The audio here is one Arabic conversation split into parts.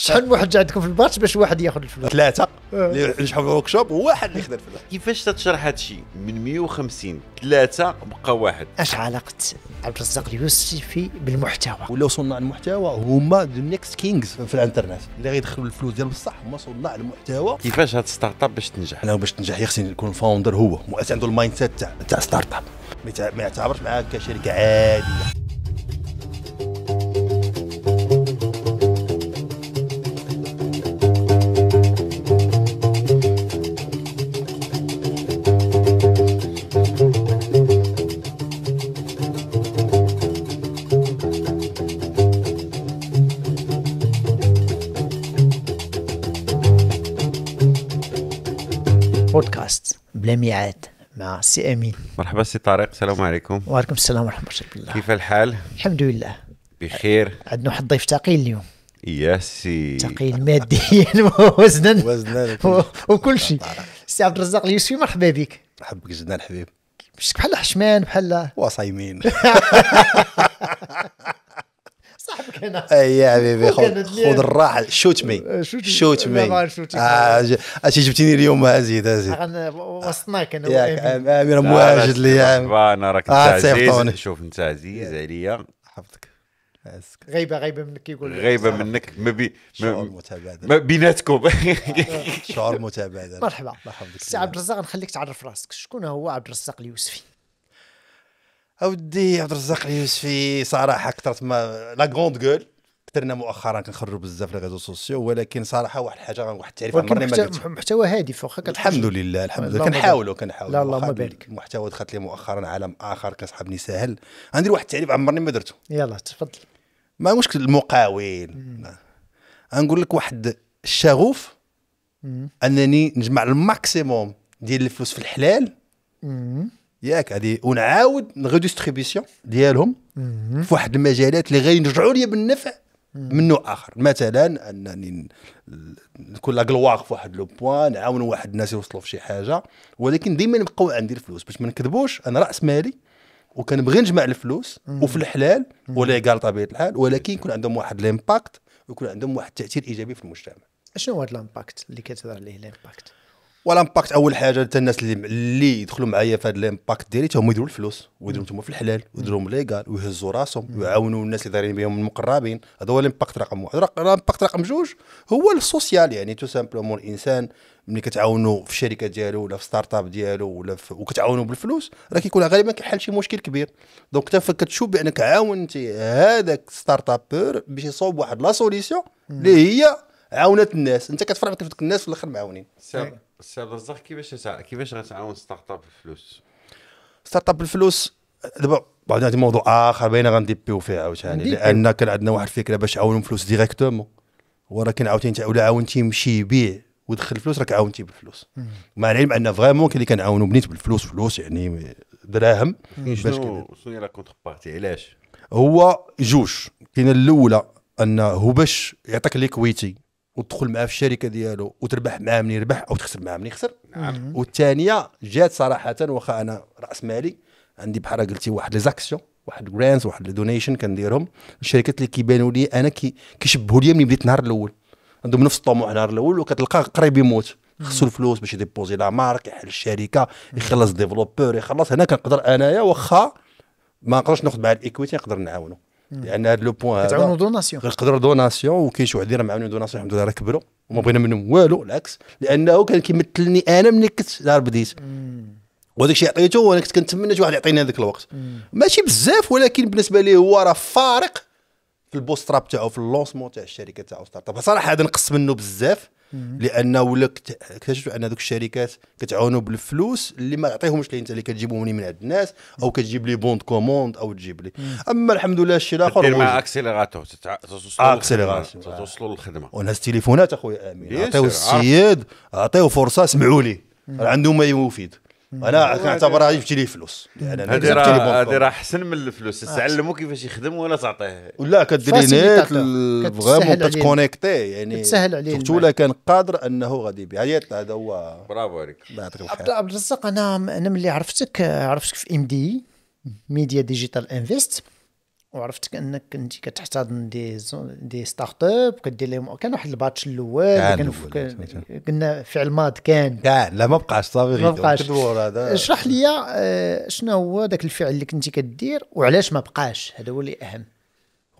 شحال من واحد عندكم في الباتش باش واحد ياخذ الفلوس ثلاثه آه. اللي نجحوا في الوركشوب وواحد اللي خد الفلوس كيفاش تتشرح هذا الشيء من 150 ثلاثه بقى واحد اش علاقه عبد الرزاق اليوسفي بالمحتوى ولاو صناع المحتوى هما ذا نيكست كينجز في الانترنت اللي غيدخلوا الفلوس ديال بصح هما صناع المحتوى كيفاش هاد ستارت اب باش تنجح لا باش تنجح خاصني يكون فاوندر هو مؤسس عنده المايند سيت تاع تاع ستارت اب ما يعتبرش معاك كشركه عاديه ميعاد مع سي امين مرحبا سي طارق السلام عليكم وعليكم السلام ورحمه الله كيف الحال الحمد لله بخير عندنا واحد الضيف ثقيل اليوم يا سي ثقيل ماديا وزنا وزنا وكل شيء سي عبد الرزاق اليوسفي مرحبا بك مرحبا بك زدنا الحبيب بحال حشمان بحال وصايمين اي يا حبيبي خذ الراحه شوت مي إيه، شوت مي آه، اش جبتيني اليوم عزيز عزيز وصلناك انا امير مواجد لي انا راك انت آه، عزيز شوف انت عزيز عليا حفظك غيبه غيبه منك يقول غيبه منك ما بي ما بيناتكم شعور متبادل مرحبا مرحبا سي عبد الرزاق نخليك تعرف راسك شكون هو عبد الرزاق اليوسفي اودي عبد الرزاق اليوسفي صراحه كثرت ما لا غوند جول كثرنا مؤخرا كنخرجوا بزاف لي ريزو سوسيو ولكن صراحه واحد الحاجه واحد التعريف عمرني ما قلت محتوى هادف واخا الحمد لله الحمد لله كنحاولوا كنحاولوا لا اللهم بارك المحتوى دخلت لي مؤخرا عالم اخر كنسحبني ساهل غندير واحد التعريف عمرني ما درته يلا تفضل ما مشكل المقاول غنقول لك واحد الشغوف انني نجمع الماكسيموم ديال الفلوس في الحلال مم. ياك غادي ونعاود ريديستريبيسيون ديالهم في واحد المجالات اللي غيرجعوا لي بالنفع من نوع اخر مثلا انني نكون لاكلواغ في واحد لو بوان نعاون واحد الناس يوصلوا في شي حاجه ولكن ديما نبقاو عندي الفلوس باش ما نكذبوش انا راس مالي وكنبغي نجمع الفلوس وفي الحلال ولا قال طبيعه الحال ولكن يكون عندهم واحد الامباكت ويكون عندهم واحد التاثير ايجابي في المجتمع شنو هو هذا الامباكت اللي كتهضر عليه الامباكت والامباكت اول حاجه حتى الناس اللي اللي يدخلوا معايا في هذا الامباكت ديالي هما يديروا الفلوس ويديروا هما في الحلال ويديروا ليغال ويهزوا راسهم ويعاونوا الناس اللي دايرين بهم المقربين هذا هو الامباكت رقم واحد الامباكت رقم جوج هو السوسيال يعني تو سامبلومون الانسان ملي كتعاونوا في الشركه ديالو ولا في ستارت اب ديالو ولا وكتعاونوا بالفلوس راه كيكون غالبا كيحل شي مشكل كبير دونك انت كتشوف بانك عاونت هذاك ستارت ابور باش يصوب واحد لا سوليسيون اللي هي عاونت الناس انت كتفرح كيف الناس في الاخر معاونين استاذ رزاق كيفاش كيفاش غتعاون ستارت اب بالفلوس ستارت اب بالفلوس دابا بعد هذا موضوع اخر باينه غنديبيو فيه عاوتاني لان كان عندنا واحد الفكره باش تعاونهم فلوس ديريكتومون ولكن عاوتاني ولا عاونتي يمشي يبيع ودخل فلوس راك عاونتي بالفلوس مع العلم ان فريمون كاين اللي كنعاونو بنيت بالفلوس فلوس يعني دراهم إيه، باش شنو لا كونتر بارتي علاش هو جوج كاين الاولى انه باش يعطيك ليكويتي وتدخل معاه في الشركه ديالو وتربح معاه من يربح او تخسر معاه من يخسر نعم والثانيه جات صراحه واخا انا راس مالي عندي بحال قلتي واحد لي زاكسيون واحد جرانز واحد دونيشن كنديرهم الشركات اللي كيبانوا لي انا كيشبهوا لي ملي بديت النهار الاول عندهم نفس الطموح النهار الاول وكتلقاه قريب يموت خصو الفلوس باش يديبوزي لا مارك يحل الشركه يخلص ديفلوبور يخلص هنا كنقدر انايا واخا ما نقدرش ناخذ مع الايكويتي نقدر نعاونه لان هذا لو بوان كتعاونوا دوناسيون كنقدروا دوناسيون وكاين شي وحدين راه معاونين دوناسيون الحمد لله راه كبروا وما بغينا منهم والو العكس لانه كان كيمثلني انا ملي كنت دار بديت وهذاك الشيء عطيته وانا كنت كنتمنى شي واحد يعطيني هذاك الوقت ماشي بزاف ولكن بالنسبه لي هو راه فارق في البوستراب تاعو في اللونسمون تاع الشركه تاعو ستارت اب صراحه هذا نقص منه بزاف لانه لك اكتشفت ان ذوك الشركات كتعاونوا بالفلوس اللي ما تعطيهمش لي انت اللي كتجيبهم من عند الناس او كتجيب لي بوند كوموند او تجيب لي اما الحمد لله الشيء الاخر دير مع اكسيليراتور اكسيليغاتور توصلوا آه، للخدمه وناس تليفونات اخويا امين إيه، عطيو السيد عطيو فرصه سمعوا ليه عندهم ما يفيد انا كنعتبرها جبتي ليه فلوس يعني هذه راه هادي راه احسن من الفلوس تعلموا آه، كيفاش يخدم ولا تعطيه ولا كدير نيت فغيمون كتكونيكتي يعني تسهل عليه شفتو ولا كان قادر انه غادي يبيع هذا هو برافو عليك الله يعطيك الخير عبد الرزاق انا انا ملي عرفتك عرفتك في ام دي ميديا ديجيتال انفيست وعرفتك انك كنتي كتحتضن دي دي ستارت اب كدير لهم كان واحد الباتش الاول كان قلنا في الماض كان كان لا ما بقاش صافي ما بقاش اشرح لي آه، شنو هو ذاك الفعل اللي كنتي كدير وعلاش ما بقاش هذا هو اللي اهم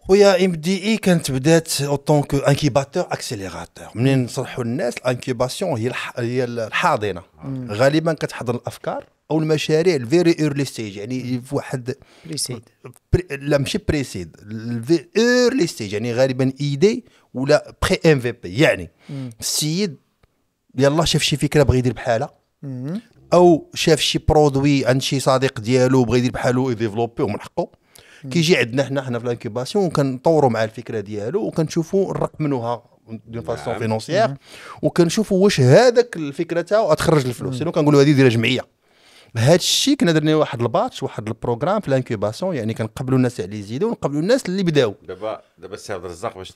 خويا ام دي اي كانت بدات اون كو انكيباتور اكسيليراتور منين نصلحوا الناس الانكيباسيون هي هي الحاضنه غالبا كتحضن الافكار او المشاريع الفيري ايرلي ستيج يعني في واحد بريسيد بري لا ماشي بريسيد ايرلي ستيج يعني غالبا ايدي ولا بري ام في بي يعني السيد يلا شاف شي فكره بغى يدير بحالها او شاف شي برودوي عند شي صديق ديالو بغى يدير بحالو يديفلوبي ومن حقه كيجي عندنا حنا حنا في لانكيباسيون وكنطوروا مع الفكره ديالو وكنشوفوا نرقمنوها دون نعم. فاسون فينونسيير وكنشوفوا واش هذاك الفكره تاعو تخرج الفلوس سينو يعني كنقولوا هذه ديرها جمعيه بهذا الشيء كنا درنا واحد الباتش واحد البروغرام في الانكوباسيون يعني كنقبلوا الناس اللي يزيدوا ونقبلوا الناس اللي بداوا دابا دابا السي عبد الرزاق باش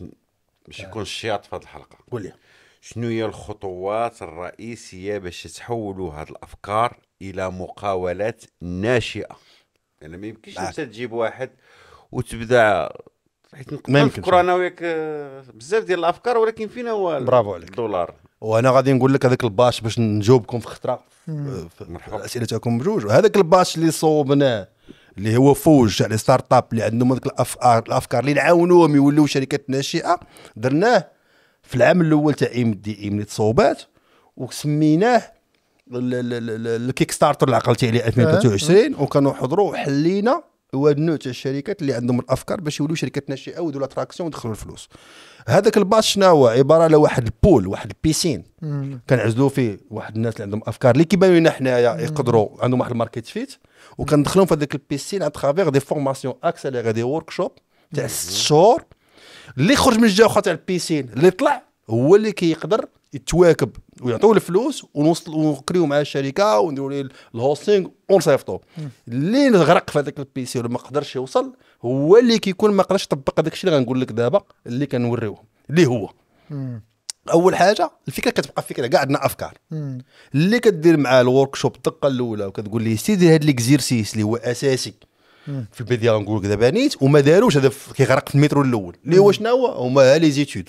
باش يكون الشياط آه. في هذه الحلقه قول لي شنو هي الخطوات الرئيسيه باش تحولوا هذه الافكار الى مقاولات ناشئه يعني ما يمكنش انت تجيب واحد وتبدا حيت نقدر نذكر انا وياك آه، بزاف ديال الافكار ولكن فينا هو برافو عليك الدولار وانا غادي نقول لك هذاك الباش باش نجاوبكم في خطره في اسئلتكم بجوج هذاك الباش اللي صوبناه اللي هو فوج تاع لي ستارت اب اللي عندهم هذوك الافكار الافكار اللي نعاونوهم يوليو شركات ناشئه درناه في العام الاول تاع ايم دي ايم اللي تصوبات وسميناه الكيك ستارتر اللي عقلتي عليه 2023 وكانوا حضروا وحلينا هو النوع تاع الشركات اللي عندهم الافكار باش يوليو شركات ناشئه ويديروا لاتراكسيون ويدخلوا الفلوس هذاك الباس شنو هو عباره على واحد البول واحد البيسين كنعزلوا فيه واحد الناس اللي عندهم افكار اللي كيبانوا لنا حنايا يقدروا عندهم واحد الماركت فيت وكندخلهم في هذاك البيسين اترافيغ دي فورماسيون اكسيليغي دي ورك شوب تاع ست شهور اللي خرج من الجهه اخرى تاع البيسين اللي طلع هو اللي كيقدر كي يتواكب ويعطيو الفلوس ونوصل ونكريو مع الشركه ونديروا ليه الهوستينغ ونصيفطوه اللي غرق في هذاك البيسي وما ما قدرش يوصل هو اللي كيكون ما قدرش يطبق هذاك الشيء اللي غنقول لك دابا اللي كنوريوه اللي هو مم. اول حاجه الفكره كتبقى فكره كاع عندنا افكار مم. اللي كدير معاه الورك شوب الدقه الاولى وكتقول ليه سيدي هذا ليكزيرسيس اللي هو اساسي مم. في البدايه غنقول لك دابا نيت وما داروش هذا كيغرق في المترو الاول اللي هو شنو هو هما لي زيتود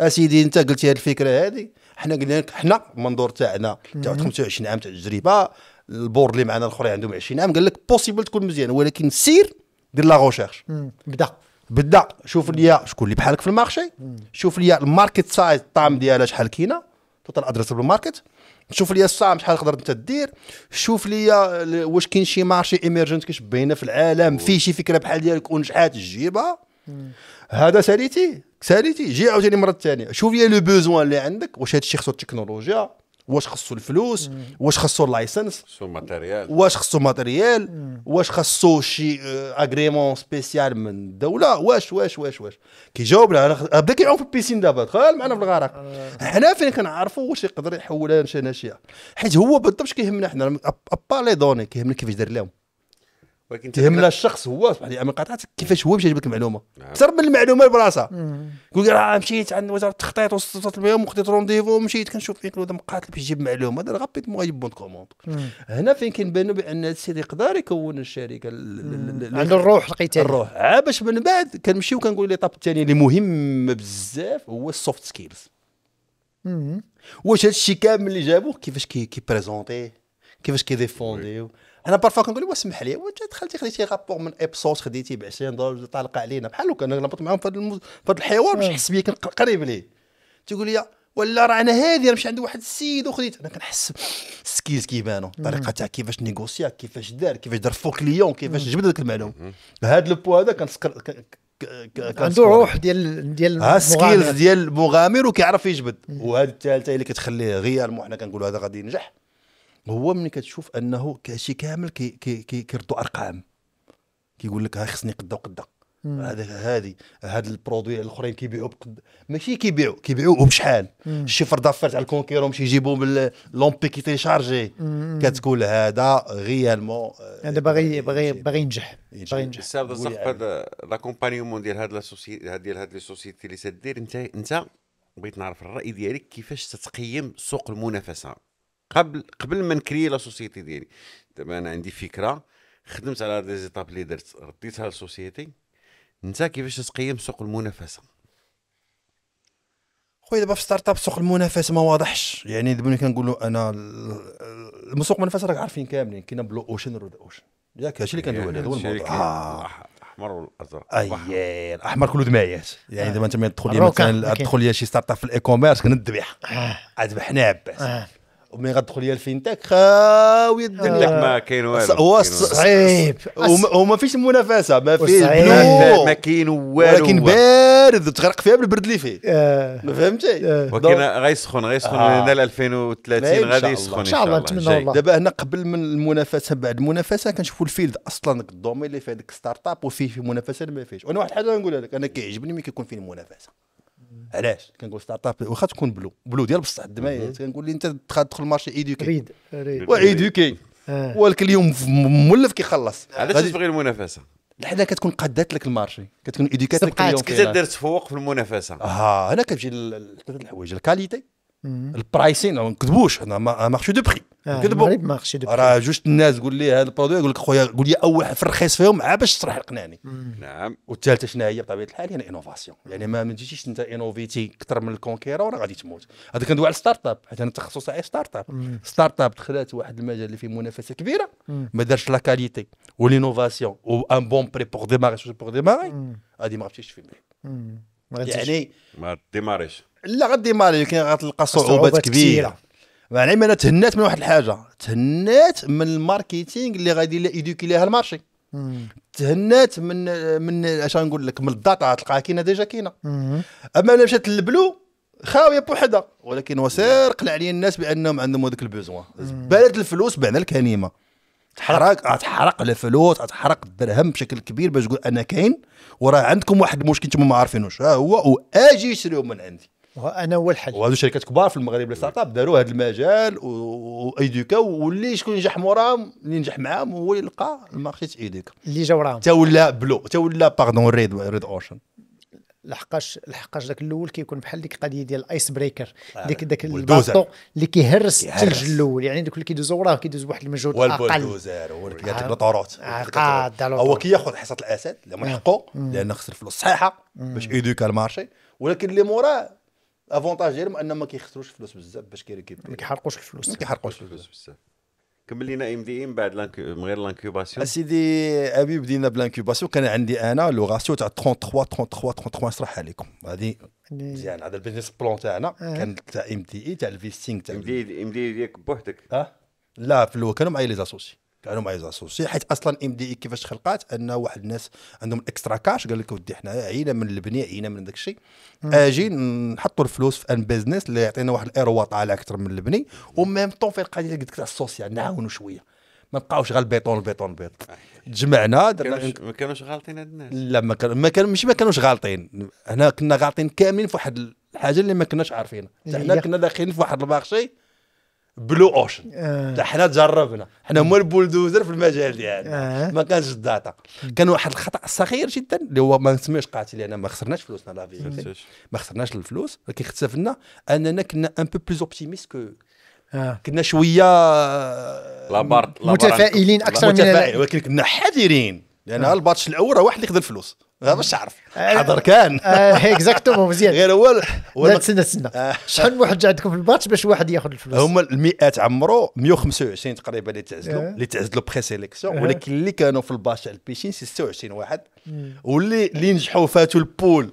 اسيدي آه انت قلتي هذه الفكره هذه حنا قلنا لك حنا المنظور تاعنا تاع 25 عام تاع التجربه البور اللي معنا الاخرين عندهم 20 عام قال لك بوسيبل تكون مزيان ولكن سير دير لا غوشيرش بدا بدا شوف ليا شكون اللي بحالك في المارشي شوف ليا الماركت سايز الطعم ديالها شحال كاينه توتال ادريسبل ماركت شوف ليا السام شحال قدرت انت دير شوف ليا واش كاين شي مارشي ايمرجنت باينه في العالم فيه شي فكره بحال ديالك ونجحات جيبها هذا ساليتي ساليتي جي عاوتاني مره ثانيه شوف ليا لو بوزوان اللي عندك واش هذا الشيء خصو التكنولوجيا واش خصو الفلوس واش خصو اللايسنس ماتيريال واش خصو ماتيريال واش خصو شي اغريمون آه، سبيسيال من الدوله واش واش واش واش كيجاوبنا آه، بدا كيعوم في البيسين دابا دخل معنا في الغرق حنا آه. فين كنعرفوا واش يقدر يحولها لشي ناشئه حيت هو بالضبط كيهمنا حنا ابار لي دوني كيهمنا كيفاش دار لهم ولكن تهمنا الشخص هو صبح لي قاطعتك كيفاش هو مشى يجيب لك المعلومه اكثر نعم. من المعلومه براسها يقول راه مشيت عند وزاره التخطيط وصلت لهم وخديت رونديفو مشيت كنشوف فين كنوض مقاتل باش يجيب معلومه دار غابيت مو يجيب بون كوموند هنا فين كنبانوا بان هذا السيد يقدر يكون الشركه عنده الروح القتالي الروح عا آه، باش من بعد كنمشيو كنقول طاب الثانيه اللي مهمه بزاف هو السوفت سكيلز واش هذا الشيء كامل اللي جابوه كيفاش كيبريزونتيه كيفاش كيديفونديو انا بارفوا كنقول واش سمح لي وانت دخلتي خديتي رابور من ابسوس خديتي ب 20 دولار طالقه علينا بحال هكا انا نبط معاهم في هذا المز... الحوار باش نحس إيه. بيا قريب ليه تيقول لي ولا راه انا هادي راه مش عند واحد السيد وخديت انا كنحس السكيلز كيبانوا الطريقه تاع كيفاش نيغوسيا كيفاش دار كيفاش دار فوق كليون كيفاش جبد المعلوم المعلومه لو البو هذا كنسكر عنده روح ديال ديال ها سكيلز ديال المغامر وكيعرف يجبد وهذه الثالثه اللي كتخليه غير حنا كنقولوا هذا غادي ينجح هو ملي كتشوف انه كشي كامل كي كي كي ارقام كيقول لك ها خصني قدا وقدا هذا هذه هاد البرودوي الاخرين كيبيعوا بقد ماشي كيبيعوا كيبيعوه بشحال الشيفر دافير تاع الكونكيروم شي يجيبوه باللومبي كي تيشارجي كتقول هذا غيالمون آه، هذا باغي باغي باغي ينجح باغي ينجح بزاف بزاف الرزاق يعني. لاكومبانيومون ديال هاد لاسوسيتي ديال هاد لي سوسيتي اللي تدير انت انت بغيت نعرف الراي ديالك كيفاش تتقيم سوق المنافسه قبل قبل ما نكري لا سوسيتي ديالي دابا انا عندي فكره خدمت على دي زيتاب اللي درت رديتها للسوسيتي انت كيفاش تقيم سوق المنافسه خويا دابا في ستارت اب سوق المنافسه ما واضحش يعني دابا ملي كنقولوا انا سوق المنافسه راك عارفين كاملين كاين بلو اوشن رود اوشن ياك هادشي اللي كندوي عليه هو الموضوع الاحمر آه. والازرق اي الاحمر كله دمايات يعني آه. دابا انت ملي تدخل لي مثلا تدخل لي شي ستارت اب في الاي كوميرس كندبح اذبح ناب آه. ومي غتدخل ليا الفينتك خاوي الدنيا آه ما كاين والو صعيب وما فيش المنافسه ما فيش ما كاين والو ولكن بارد تغرق فيها بالبرد اللي فيه آه. ما فهمتي آه. ولكن غيسخن غيسخن هنا ل 2030 غادي يسخن ان شاء الله نتمنى والله دابا هنا قبل من المنافسه بعد المنافسه كنشوفوا الفيلد اصلا الدومين اللي فيه هذيك ستارت اب وفيه منافسه ما فيهش وانا واحد الحاجه نقولها لك انا كيعجبني ملي كيكون فيه المنافسه علاش كنقول ستارت اب واخا تكون بلو بلو ديال بصح الدماء كنقول لي انت تدخل المارشي ايديوكي ريد ريد وايديوكي آه. ولكن اليوم مولف كيخلص علاش تبغي المنافسه الحدا كتكون قادات لك المارشي كتكون ايديكات لك اليوم تفوق في المنافسه اه هنا كتجي الحوايج الكاليتي البرايسين ما نكذبوش احنا مارشي دو بري نكذبوا راه جوج الناس قول لي هذا البرودوي يقول لك خويا قول لي اول واحد في الرخيص فيهم عا باش تشرح القناني نعم والثالثه شنو هي بطبيعه الحال هي انوفاسيون يعني ما تجيش انت انوفيتي اكثر من الكونكيرا راه غادي تموت هذا كندوي على الستارت اب حيت انا تخصص تاعي ستارت اب ستارت اب دخلت واحد المجال اللي فيه منافسه كبيره ما دارش لا كاليتي والانوفاسيون وان بون بري بور ديماري بور ديماري غادي ما غاديش في مليح يعني ما ديماريش لا غادي مالي ولكن غتلقى صعوبات كبيره يعني انا تهنات من واحد الحاجه تهنات من الماركتينغ اللي غادي ايدوكي ليها المارشي تهنات من من اش نقول لك من الداتا تلقاها كاينه ديجا كاينه اما انا مشات للبلو خاويه بوحدها ولكن وسير قلع عليا الناس بانهم عندهم هذاك البوزوان بانت الفلوس بعنا الكنيمه تحرق تحرق الفلوس تحرق الدرهم بشكل كبير باش تقول انا كاين وراه عندكم واحد المشكل انتم ما عارفينوش ها هو واجي يشريو من عندي انا هو الحل وهذو شركات كبار في المغرب لي ستارت اب داروا هذا المجال وايدوكا واللي شكون ينجح موراهم اللي ينجح معاهم هو يلقى المارشي تاع ايدوكا اللي جا وراهم تا ولا بلو تا ولا باردون ريد ريد اوشن لحقاش لحقاش ذاك الاول كيكون بحال ديك القضيه ديال الايس بريكر آه، ديك ذاك الباطو اللي كيهرس الثلج الاول يعني دوك اللي كيدوزوا وراه كيدوز بواحد المجهود اقل والبولدوزر آه، آه، هو اللي كيعطيك الطروت هو كياخذ حصه الاسد اللي من حقه لان خسر فلوس صحيحه باش ايدوكا المارشي ولكن اللي موراه افونتاج ديالهم انهم ما كيخسروش فلوس بزاف باش كيريكيبي ما كيحرقوش الفلوس ما كيحرقوش الفلوس بزاف كمل لينا ام دي ام بعد من غير لانكوباسيون اسيدي ابي بدينا بلانكوباسيون كان عندي انا لو راسيو تاع 33 33 33 نشرحها لكم هذه إيه. مزيان هذا البيزنس بلون تاعنا إيه. كان تاع ام دي اي تاع الفيستينغ تاع ام دي ام دي ديالك بوحدك اه لا في الاول كانوا معايا لي زاسوسي كانوا مع زاسوسي حيت اصلا ام دي اي كيفاش تخلقات ان واحد الناس عندهم الاكسترا كاش قال لك ودي حنايا عينا من البني عينا من داك الشيء اجي نحطوا الفلوس في ان بيزنس اللي يعطينا واحد الايروا طالع اكثر من البني وميم طون في القضيه قلت لك تاع السوسيال نعاونوا شويه ما بقاوش غير البيطون البيطون البيطون تجمعنا درنا ما كانوش غالطين هاد الناس لا ما كان ما كان ماشي ما كانوش غالطين هنا كنا غالطين كاملين في واحد الحاجه اللي ما كناش عارفينها حنا كنا داخلين في واحد المارشي بلو اوشن آه. حنا جربنا حنا هما البولدوزر في المجال ديالنا آه. ما كانش الداتا كان واحد الخطا صغير جدا اللي هو ما نسميش قاتل لان ما خسرناش فلوسنا لا في ما خسرناش الفلوس ولكن اختفنا اننا كنا ان بو بلوز اوبتيميست كو آه. كنا شويه آه، لابارت متفائلين اكثر من متفائلين ولكن كنا حذرين لان آه. الباتش الاول راه واحد اللي خذ الفلوس هذا مش عارف آه، حضر كان هيك آه، اكزاكتومون مزيان غير هو لا تسنى تسنى آه. شحال من واحد عندكم في الماتش باش واحد ياخذ الفلوس هما المئات عمرو 125 تقريبا اللي تعزلوا اللي تعزلوا بري سيليكسيون ولكن اللي كانوا في الباش تاع البيشين 26 واحد واللي اللي نجحوا فاتوا البول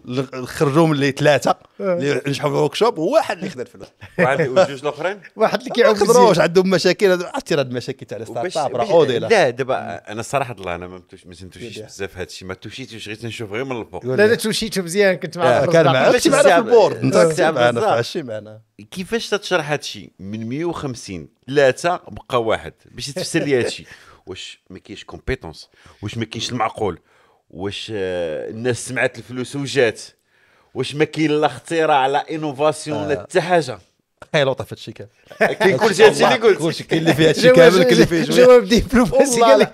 خرجوا من اللي ثلاثه آه. اللي نجحوا في الوركشوب واحد اللي خدا الفلوس وجوج الاخرين واحد اللي كيعاود يقدروش عندهم مشاكل عرفتي راه المشاكل تاع الستارت اب راه اوديلا لا دابا انا الصراحه الله انا ما تمشيتش بزاف هذا الشيء ما توشيتش غير تنشوف غير من الفوق لا لا توشيتو مزيان كنت مع آه، كان معاك كنت معاك في البورد انت كنت معنا في معنا كيفاش تشرح هذا الشيء من 150 ثلاثه بقى واحد باش تفسر لي هذا الشيء واش ما كاينش كومبيتونس واش ما كاينش المعقول واش آه، الناس سمعت الفلوس وجات واش ما كاين لا اختراع لا انوفاسيون آه. لا حتى حاجه خير في هادشي كامل كاين كلشي هادشي اللي قلت كلشي كاين اللي فيه هادشي كامل كاين اللي فيه جواب دبلوماسي قال لك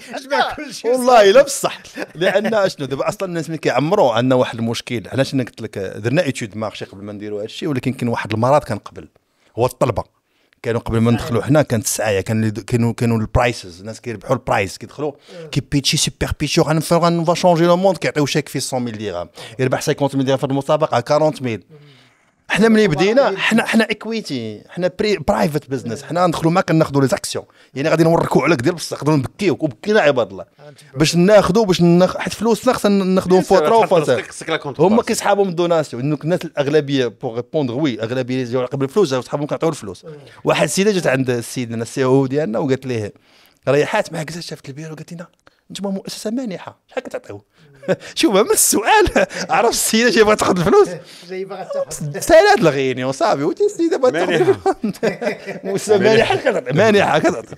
كل كلشي والله الا بصح لان شنو دابا اصلا الناس ملي كيعمروا عندنا واحد المشكل علاش انا قلت لك درنا ايتود مارشي قبل ما نديروا هادشي ولكن كاين واحد المرض كان قبل هو الطلبه كانوا قبل ما ندخلوا حنا كانت السعايه كان كانوا كانوا البرايسز الناس كيربحوا البرايس كيدخلوا كي بيتشي سوبر بيتشو غنفا شونجي لو موند كيعطيو شيك في 100 ميل درهم يربح 50 ميل درهم في المسابقه 40 ميل حنا ملي بدينا حنا حنا اكويتي حنا برايفت بزنس حنا ندخلوا ما كناخذوا لي زاكسيون يعني غادي نوركوا عليك ديال بصح نقدروا نبكيوك وبكينا عباد الله آه، باش ناخذوا باش حيت فلوسنا خصنا ناخذوهم إيه، فوترا وفتره هما كيسحابوا من الدوناسيون انه الناس الاغلبيه بوغ ريبوندغ وي الاغلبيه اللي جاو على قبل الفلوس جاو صحابهم كيعطيو الفلوس إيه. واحد السيده جات عند السيد ديالنا السي او ديالنا وقالت ليه ريحات معاك شافت البيرو قالت لنا انتم مؤسسه مانحه شحال كتعطيو شوف من السؤال عرف السيده جايه باغا تاخذ الفلوس جايبه تاخذ سالات الغينيون صافي وانت السيده باغا تاخذ مؤسسه مانحه كتعطي مانحه كتعطي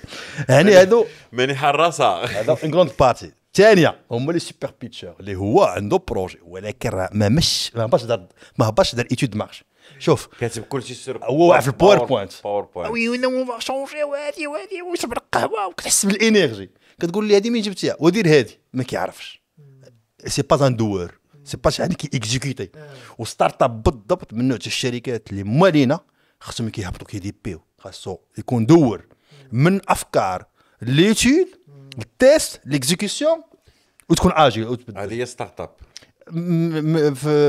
يعني هادو مانحه الراسه هذا في كروند بارتي الثانيه هما لي سوبر بيتشر اللي هو عنده بروجي ولكن راه ما مش ما هباش دار ما هباش دار ايتود مارش شوف كاتب كل شيء سر هو واقع في الباوربوينت باوربوينت وي وي شونجي وهادي وهادي ويشرب القهوه وكتحس بالانرجي كتقول لي هذه من جبتيها ودير هذه ما كيعرفش سي با ان دوور سي با شحال كيكزيكوتي وستارت اب بالضبط من نوع الشركات اللي مالينا خصهم كيهبطوا كيديبيو خاصو يكون دور من افكار ليتيل التيست ليكزيكسيون وتكون اجي هذه هي ستارت اب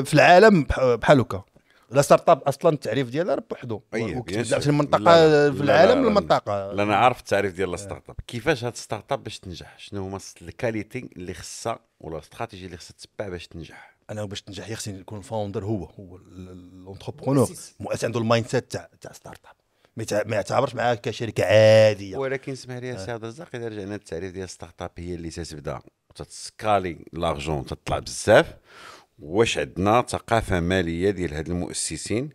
في العالم بحال هكا لا ستارت اب اصلا التعريف ديالها راه بوحدو في المنطقه لا في العالم لا المنطقه لا انا عارف التعريف ديال ستارت اب كيفاش هاد ستارت اب باش تنجح شنو هما الكاليتي اللي خصها ولا الاستراتيجي اللي خصها تتبع باش تنجح انا باش تنجح خصني يكون فاوندر هو هو الانتربرونور مؤسس عنده المايند سيت تاع تاع ستارت اب ما يعتبرش معاه كشركه عاديه ولكن اسمح لي سي عبد الرزاق اذا رجعنا للتعريف ديال ستارت اب هي اللي تتبدا تتسكالي لارجون تطلع بزاف واش عندنا ثقافه ماليه ديال هاد المؤسسين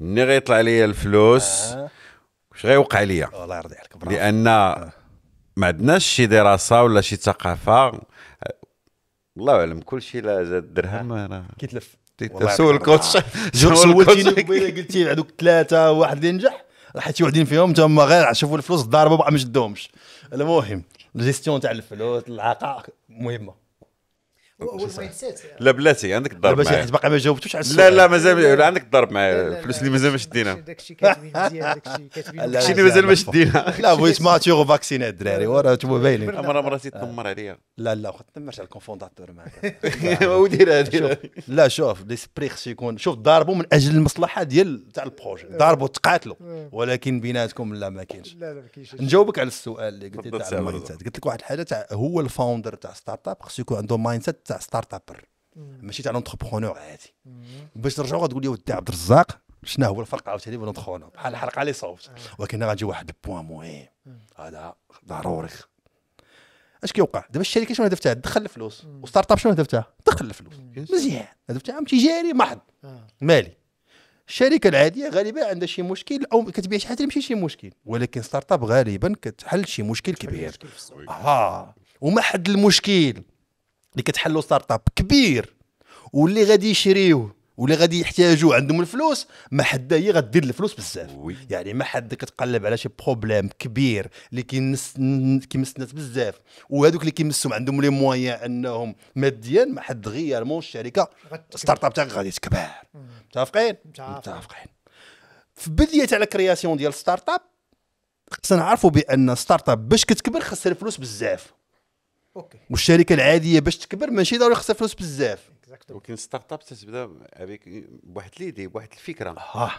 ملي غيطلع ليا الفلوس آه. واش آه. غيوقع ليا الله يرضي عليك برافو لان آه. ما عندناش شي دراسه ولا شي ثقافه الله اعلم كل شيء لا زاد الدرهم راه كيتلف آه. سول الكوتش جو سولتيني قلتي هذوك ثلاثه واحد اللي نجح راح شي وحدين فيهم تما غير شافوا الفلوس ضاربه ما شدهمش المهم الجيستيون تاع الفلوس العاقه مهمه يعني. لا بلاتي عندك الضرب معايا حيت باقي ما جاوبتوش على السؤال لا لا مازال عندك الضرب معايا الفلوس اللي مازال ما شدينا داكشي كاتبين مزيان داكشي اللي مازال ما شدينا لا بغيت ماتيغ فاكسينا الدراري ورا هما باينين مرة مراتي تنمر آه. عليا لا لا وخا تنمرش على الكونفونداتور معاك ودير هادي لا شوف ليسبري خصو يكون شوف ضاربوا من اجل المصلحه ديال تاع البروجي ضاربوا تقاتلوا ولكن بيناتكم لا ما كاينش لا لا ما كاينش نجاوبك على السؤال اللي قلت المايند قلت لك واحد الحاجه تاع هو الفاوندر تاع ستارت اب خصو يكون عنده مايند سيت تاع ستارت ابر ماشي تاع لونتربرونور عادي باش نرجعوا غتقول لي ودي عبد الرزاق شنو هو الفرق عاوتاني بين بحال الحلقه اللي صوفت ولكن غنجي واحد البوان مهم هذا ضروري اش كيوقع دابا الشركه شنو هدفتها تدخل الفلوس وستارت اب شنو هدفتها تدخل الفلوس مزيان هدفتها عام تجاري محض آه. مالي الشركه العاديه غالبا عندها شي مشكل او كتبيع شي حاجه ماشي شي مشكل ولكن ستارت اب غالبا كتحل شي مشكل كبير اها وما حد المشكل اللي كتحلوا ستارت اب كبير واللي غادي يشريوه واللي غادي يحتاجوه عندهم الفلوس ما حد هي غدير الفلوس بزاف يعني ما حد كتقلب على شي بروبليم كبير اللي كيمس كيمس الناس بزاف وهذوك اللي كيمسهم عندهم لي موان انهم ماديا ما حد غيالمون الشركه ستارت اب تاعك غادي تكبر متفقين متفقين في بدايه على كرياسيون ديال ستارت اب خصنا نعرفوا بان ستارت اب باش كتكبر خسر الفلوس بزاف اوكي والشركه العاديه باش تكبر ماشي ضروري خصها فلوس بزاف ولكن ستارت اب تتبدا بواحد ليدي بواحد الفكره اه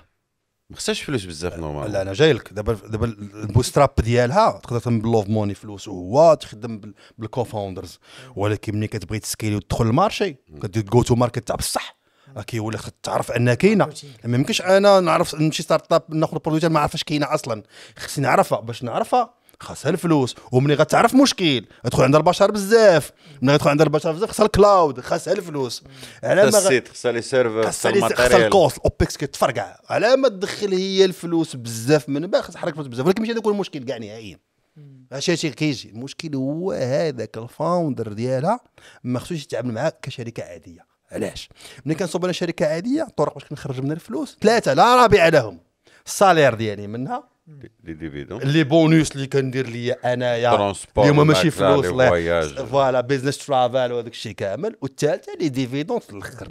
ما خصهاش فلوس بزاف نورمال لا انا جاي لك دابا دابا البوستراب ديالها تقدر تخدم باللوف موني فلوس وهو تخدم بالكوفاوندرز ولكن ملي كتبغي تسكيلي وتدخل المارشي كدير جو تو ماركت تاع بصح كيولي خصك تعرف انها كاينه ما يمكنش انا نعرف نمشي ستارت اب ناخذ البرودوي ما عارفاش كاينه اصلا خصني نعرفها باش نعرفها خاصها الفلوس وملي غتعرف مشكل غتدخل عند البشر بزاف ملي غتدخل عند البشر بزاف خاصها الكلاود خاصها الفلوس على ما السيت خاصها لي سيرفر خاصها الكوست الاوبكس كيتفرقع على ما تدخل هي الفلوس بزاف من بعد خاص حركت بزاف ولكن ماشي هذاك هو المشكل كاع نهائيا هادشي هادشي كيجي المشكل هو هذاك الفاوندر ديالها ما خصوش يتعامل معاك كشركه عاديه علاش ملي كنصوب انا شركه عاديه الطرق باش كنخرج منها الفلوس ثلاثه لا رابعه لهم السالير ديالي منها لي ديفيدون لي بونوس اللي كندير ليا انايا اليوم اللي هما ماشي فلوس فوالا بيزنس ترافل وهذاك الشيء كامل والثالثه لي ديفيدون في الاخر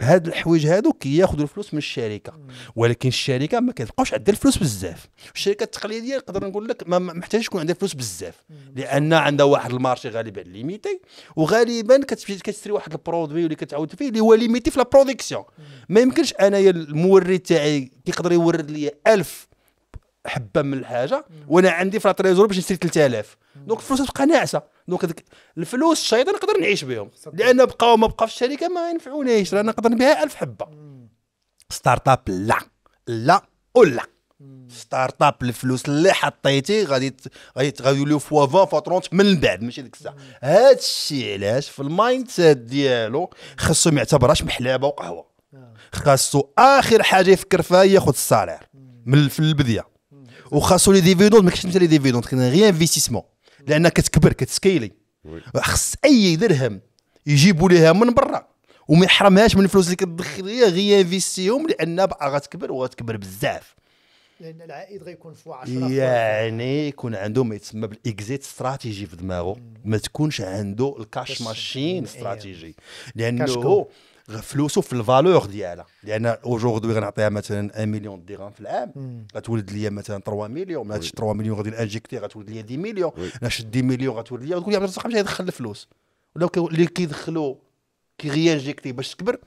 هاد الحوايج هادو كياخذوا الفلوس من الشركه ولكن الشركه ما كتبقاوش عندها الفلوس بزاف الشركه التقليديه نقدر نقول لك ما محتاجش يكون عندها فلوس بزاف لان عندها واحد المارشي غالبا ليميتي وغالبا كتمشي كتشري واحد البرودوي اللي كتعاود فيه اللي هو ليميتي في لا برودكسيون ما يمكنش انايا المورد تاعي كيقدر يورد ليا 1000 حبه من الحاجه وانا عندي في التريزور باش نشري 3000 دونك الفلوس تبقى ناعسه دونك الفلوس الشيطان نقدر نعيش بهم لان بقاو ما بقى في الشركه ما ينفعونيش انا نقدر نبيع 1000 حبه ستارت اب لا لا ولا ستارت اب الفلوس اللي حطيتي غادي غادي غادي فوا 20 فوا 30 من بعد ماشي ديك الساعه هذا الشيء علاش في المايند سيت ديالو خاصو ما يعتبرهاش محلابه وقهوه آه. خاصو اخر حاجه يفكر فيها ياخذ السالير من في البديه وخاصو لي ديفيدوند ما كاينش مثال لي ديفيدوند كاين غير انفيستيسمون لان كتكبر كتسكيلي خص اي درهم يجيبوا ليها من برا وما يحرمهاش من الفلوس اللي كتدخل ليها غير انفستيهم لان بقى غتكبر وغتكبر بزاف لان العائد غيكون في 10 يعني يكون عنده ما يتسمى بالاكزيت استراتيجي في دماغه ما تكونش عنده الكاش ماشين استراتيجي لانه فلوسه في الفالور ديالها لان اوجوردي غنعطيها مثلا 1 مليون درهم في العام غتولد لي مثلا 3 مليون هاد 3 مليون غادي انجيكتي غتولد لي 10 مليون انا شد 10 مليون غتولد لي تقول لي عبد الرزاق مش غيدخل الفلوس ولا اللي كيدخلوا كي غيانجيكتي باش تكبر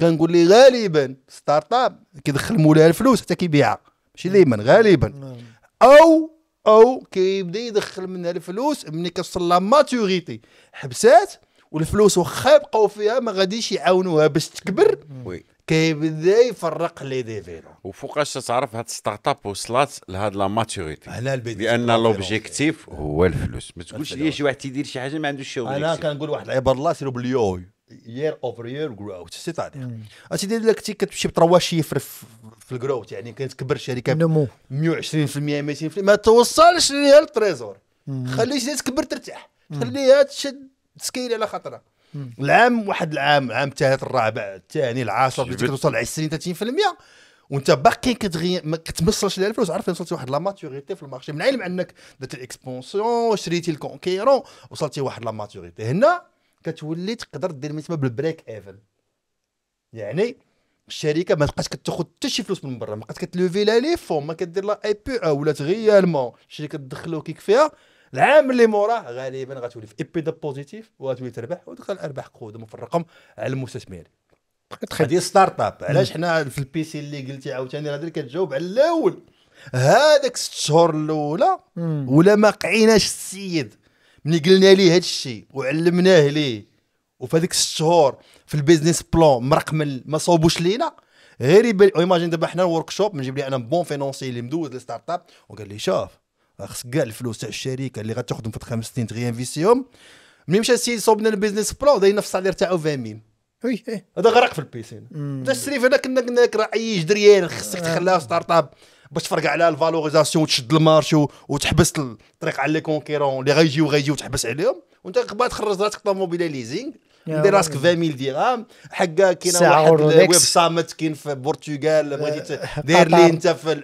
كنقول لي غالبا ستارت اب كيدخل مولاها الفلوس حتى كيبيعها ماشي دائما غالبا او او كيبدا يدخل منها الفلوس ملي كتوصل لا ماتوريتي حبسات والفلوس واخا يبقاو فيها ما غاديش يعاونوها باش تكبر وي كيبدا يفرق لي ديفيلون وفوقاش تعرف هاد ستارت اب وصلات لهاد لا ماتوريتي على البيت لان لوبجيكتيف يعني. هو الفلوس ما تقولش لي شي واحد تيدير شي حاجه ما عندوش شي انا كنقول واحد العباره الله سيرو باليوي يير اوفر يير جروث سي تادير دير لك تي كتمشي بتروا شيفر في الجروث يعني كتكبر الشركه نمو 120% 200% ما توصلش ليها التريزور خليش تكبر ترتاح خليها تشد تسكيل على خطره العام واحد العام عام الثالث الرابع الثاني العاشر بديت توصل 20 30% وانت باقي كتغي ما كتمصلش على الفلوس عارف وصلتي واحد لا ماتوريتي في المارشي من علم انك درت الاكسبونسيون شريتي الكونكيرون وصلتي واحد لا ماتوريتي هنا كتولي تقدر دير ما بالبريك ايفن يعني الشركه ما تبقاش كتاخذ حتى شي فلوس من برا ما بقاش كتلوفي لا لي فون ما كدير لا اي بي او ولا غيالمون الشركه تدخلو كيك فيها العام اللي موراه غالبا غتولي في ابيدا بوزيتيف وغتولي تربح وتدخل الارباح قدوم في الرقم على المستثمر هذه ستارت اب علاش حنا في البي سي اللي قلتي عاوتاني راه كتجاوب على الاول هذاك ست شهور الاولى ولا ما قعيناش السيد ملي قلنا ليه هذا الشيء وعلمناه ليه وفي هذيك ست شهور في البيزنس بلان مرقمل ما صوبوش لينا غير ايماجين دابا حنا ورك شوب نجيب لي انا بون فينونسي اللي مدوز لي ستارت اب وقال لي شوف خصك كاع الفلوس تاع الشركه اللي غتاخذهم في خمس سنين تغيانفيسيهم ملي مشى السيد صوبنا البيزنس بلان داير نفس الصالير تاعو 20000 وي هذا غرق في البيسين انت السريف كنا راه رعيش دريان خصك آه. تخليها ستارت اب باش تفرقع على الفالوريزاسيون وتشد المارشي وتحبس الطريق على لي كونكيرون اللي غيجيو غيجيو تحبس عليهم وانت قبل تخرج راسك طوموبيل ليزينغ دير راسك 20000 درهم حقا كاين واحد ويب سامت كاين في البرتغال بغيتي دير لي انت في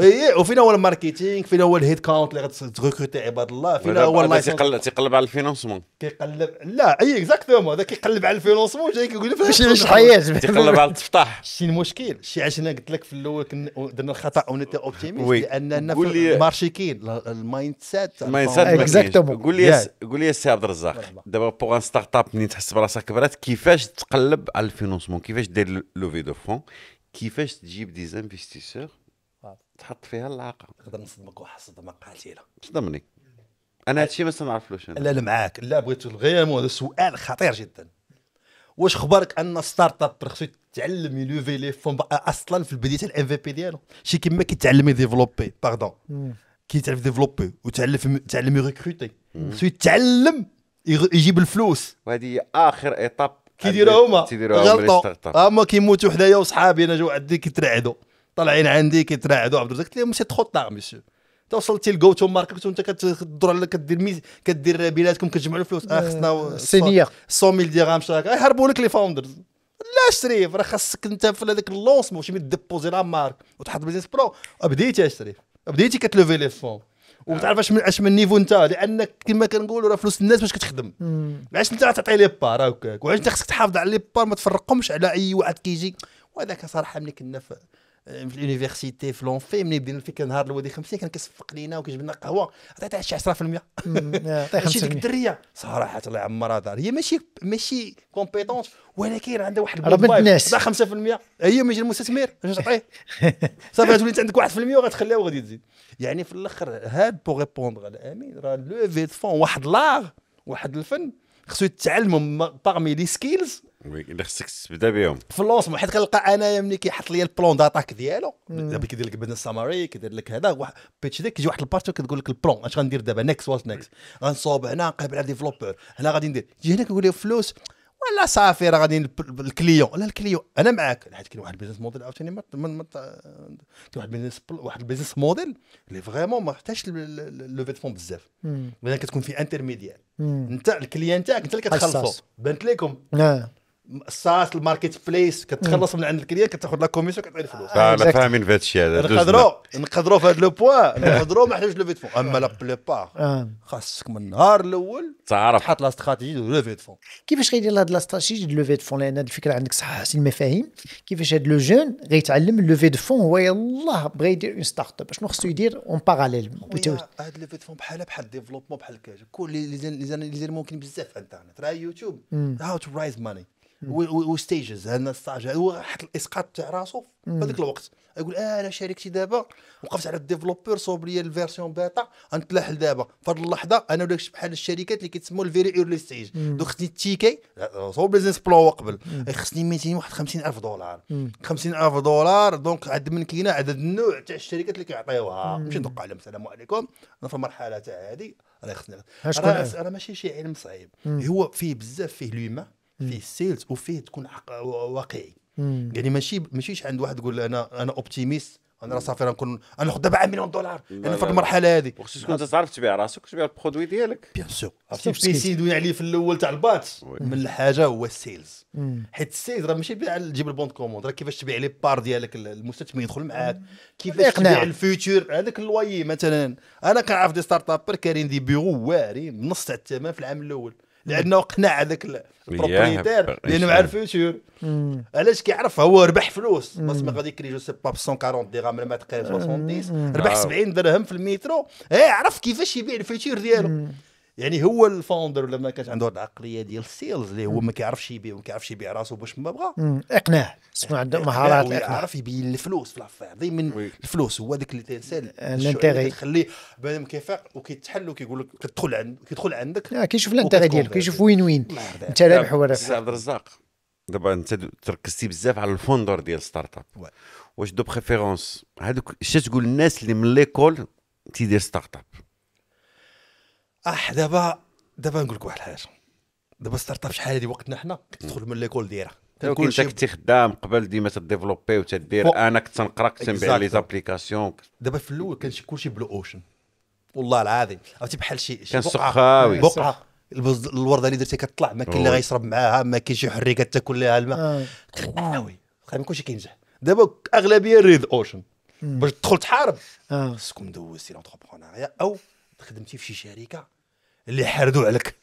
اي وفين هو الماركتينغ فين هو الهيد كاونت اللي غتغوكروتي عباد الله فين هو اللايسنس تيقلب تيقلب على الفينونسمون كيقلب لا اي اكزاكتومون هذا كيقلب على الفينونسمون جاي كيقول لك باش باش الحياه تيقلب على التفطاح شي المشكل شي انا قلت لك في الاول درنا الخطا ونتا اوبتيميست لاننا في المارشي كاين المايند سيت المايند سيت اكزاكتومون قول لي قول لي السي عبد الرزاق دابا بوغ ان ستارت اب ملي تحس براسك كبرات كيفاش تقلب على الفينونسمون كيفاش دير لوفي دو فون كيفاش تجيب دي زانفستيسور تحط فيها اللعاقه نقدر نصدمك واحد الصدمه قاتله صدمني انا هادشي ما تنعرفلوش لا لا معاك لا بغيت غير هذا سؤال خطير جدا واش خبرك ان ستارت اب خصو يتعلم يلوفي لي فون اصلا في البدايه الام في بي ديالو شي كيما كيتعلم يديفلوبي باردون كيتعرف ديفلوبي وتعلم تعلم يريكروتي خصو يتعلم يجيب الفلوس وهذه هي اخر ايطاب كيديروها هما غلطوا هما كيموتوا حدايا وصحابي انا جاو عندي كيترعدوا طالعين عندي كيتراعدوا عبد الرزاق قلت لهم سي تخو طاغ مسيو انت وصلتي لكو تو ماركت وانت كتدور على كدير ميز كدير بيناتكم كتجمعوا الفلوس اه خصنا 100 ميل درهم شراك يهربوا لك لي فاوندرز لا شريف راه خاصك انت في هذاك اللونس واش ديبوزي لا مارك وتحط بيزنس برو بديتي يا شريف بديتي كتلوفي لي فون وتعرف اش من اش من نيفو انت لانك كما كنقولوا راه فلوس الناس باش كتخدم علاش انت تعطي لي بار هكاك وعلاش انت خصك تحافظ على لي بار ما تفرقهمش على اي واحد كيجي وهذاك صراحه ملي كنا في في mm, mm, اليونيفرسيتي في لونفي ملي بدينا الفكره نهار الوادي 50 كان كيصفق لينا وكيجيب لنا قهوه عطيتها شي 10% ماشي ديك الدريه صراحه الله يعمرها دار هي ماشي ماشي كومبيتونس ولكن عندها واحد ربط الناس 5% هي ما يجي المستثمر اش تعطيه صافي غتولي انت عندك 1% وغتخليها وغادي تزيد يعني في الاخر هاد بو ريبوندغ على امين راه لوفي فون واحد لاغ واحد الفن خصو يتعلموا باغمي لي سكيلز اللي خصك تبدا بهم في اللوس حيت كنلقى انايا ملي كيحط لي البلون داتاك ديالو دابا كيدير لك بدا سماري كيدير لك هذا بيتش ديك كيجي واحد البارتو كتقول لك البلون اش غندير دابا نكست واش نكست غنصوب هنا نقلب على ديفلوبور هنا غادي ندير تجي هنا كيقول لي فلوس ولا صافي راه غادي الكليون لا الكليون انا معاك حيت كاين واحد البيزنس موديل عاوتاني من كاين واحد البيزنس واحد البيزنس موديل اللي فريمون ما احتاجش لو فيت بزاف ولكن كتكون في انترميديال انت الكليان تاعك انت اللي كتخلصو بانت لكم نعم. الساس الماركت بليس كتخلص من عند الكليان كتاخذ لا كوميسيون كتعطي الفلوس لا إيه، فاهمين في هذا الشيء هذا نقدروا نقدروا في هذا لو بوان نقدروا ما حلوش لوفي دفون فون اما لا بليبا آه. خاصك من النهار الاول تعرف تحط لا استراتيجي دو لو فون كيفاش غيدير هاد لا استراتيجي دو لو فون لان هذه الفكره عندك صح حسين المفاهيم كيفاش هذا لو جون غيتعلم لوفي دفون فون هو يلاه بغى يدير اون ستارت اب شنو خصو يدير اون باراليل هذا لو فيت فون بحالها بحال ديفلوبمون بحال كاش كل لي ممكن بزاف في الانترنت راه يوتيوب هاو تو رايز ماني وستيجز انا ستاج هو حط الاسقاط تاع راسو في هذاك الوقت يقول آه انا شاركتي دابا وقفت على الديفلوبور صوب لي الفيرسيون بيتا غنتلاحل دابا في هذه اللحظه انا ولا بحال الشركات اللي كيتسموا الفيري ايرلي ستيج دوك خصني التيكي صوب بيزنس بلان قبل إيه، خصني الف دولار 50000 دولار دونك عاد من كاينه عدد النوع تاع الشركات اللي كيعطيوها ماشي ندق عليهم السلام عليكم انا في المرحله تاع هذه راه خصني راه ماشي شي علم صعيب هو فيه بزاف فيه لومان فيه السيلز وفيه تكون واقعي يعني ماشي ماشيش عند واحد يقول انا انا اوبتيميست انا راه صافي نكون ناخذ دابا مليون دولار انا في المرحله هذه خصك تكون تعرف تبيع راسك تبيع البرودوي ديالك بيان سور عرفتي البيسي دوي عليه في الاول تاع الباط من الحاجه هو السيلز حيت السيلز راه ماشي بيع تجيب البون كوموند راه كيفاش تبيع لي بار ديالك المستثمر يدخل معاك كيفاش تبيع الفيوتشر هذاك اللوي مثلا انا كنعرف دي ستارت اب كاين دي بيرو واعرين نص تاع الثمن في العام الاول لانه قناع هذاك البروبريتير لانه مع الفوتور علاش كيعرف هو ربح فلوس بس ما غادي يكري جو سي با 140 درهم لما تقريبا 70 ربح 70 درهم في المترو ايه عرف كيفاش يبيع الفوتور ديالو يعني هو الفاوندر ولا ما كانش عنده العقليه ديال السيلز اللي هو ما كيعرفش يبيع ما كيعرفش يبيع راسه باش ما بغى اقناع تكون عنده مهارات يعرف يبين الفلوس في العفاف دائما الفلوس هو ذاك اللي تنسال آه، الانتيغي تخليه بنادم كيفاق وكيتحل وكيقول لك كتدخل عند كيدخل عندك آه، كيشوف الانتيغي ديالك كيشوف وين وين انت رابح ولا رابح عبد الرزاق دابا انت تركزتي بزاف على الفوندر ديال ستارت اب واش دو بريفيرونس هذوك اش تقول الناس اللي من ليكول تيدير ستارت اب اح آه، دابا دابا نقول لك واحد الحاجه دابا ستارت اب شحال هذه وقتنا حنا كتدخل من ليكول دايره كنت شي... كنتي خدام قبل ديما تديفلوبي وتدير انا كنت تنقرا كنت نبيع لي زابليكاسيون دابا في الاول كان شي كلشي بلو اوشن والله العظيم عرفتي بحال شي كان سخاوي بقعه الورده اللي درتي كتطلع ما كاين اللي غيشرب معاها ما كاين شي حريه كتاكل لها الماء خاوي ما كلشي كينجح دابا اغلبيه ريد اوشن باش تدخل تحارب خصكم دوزتي لونتربرونيا او خدمتي في شي شركه اللي حردوا عليك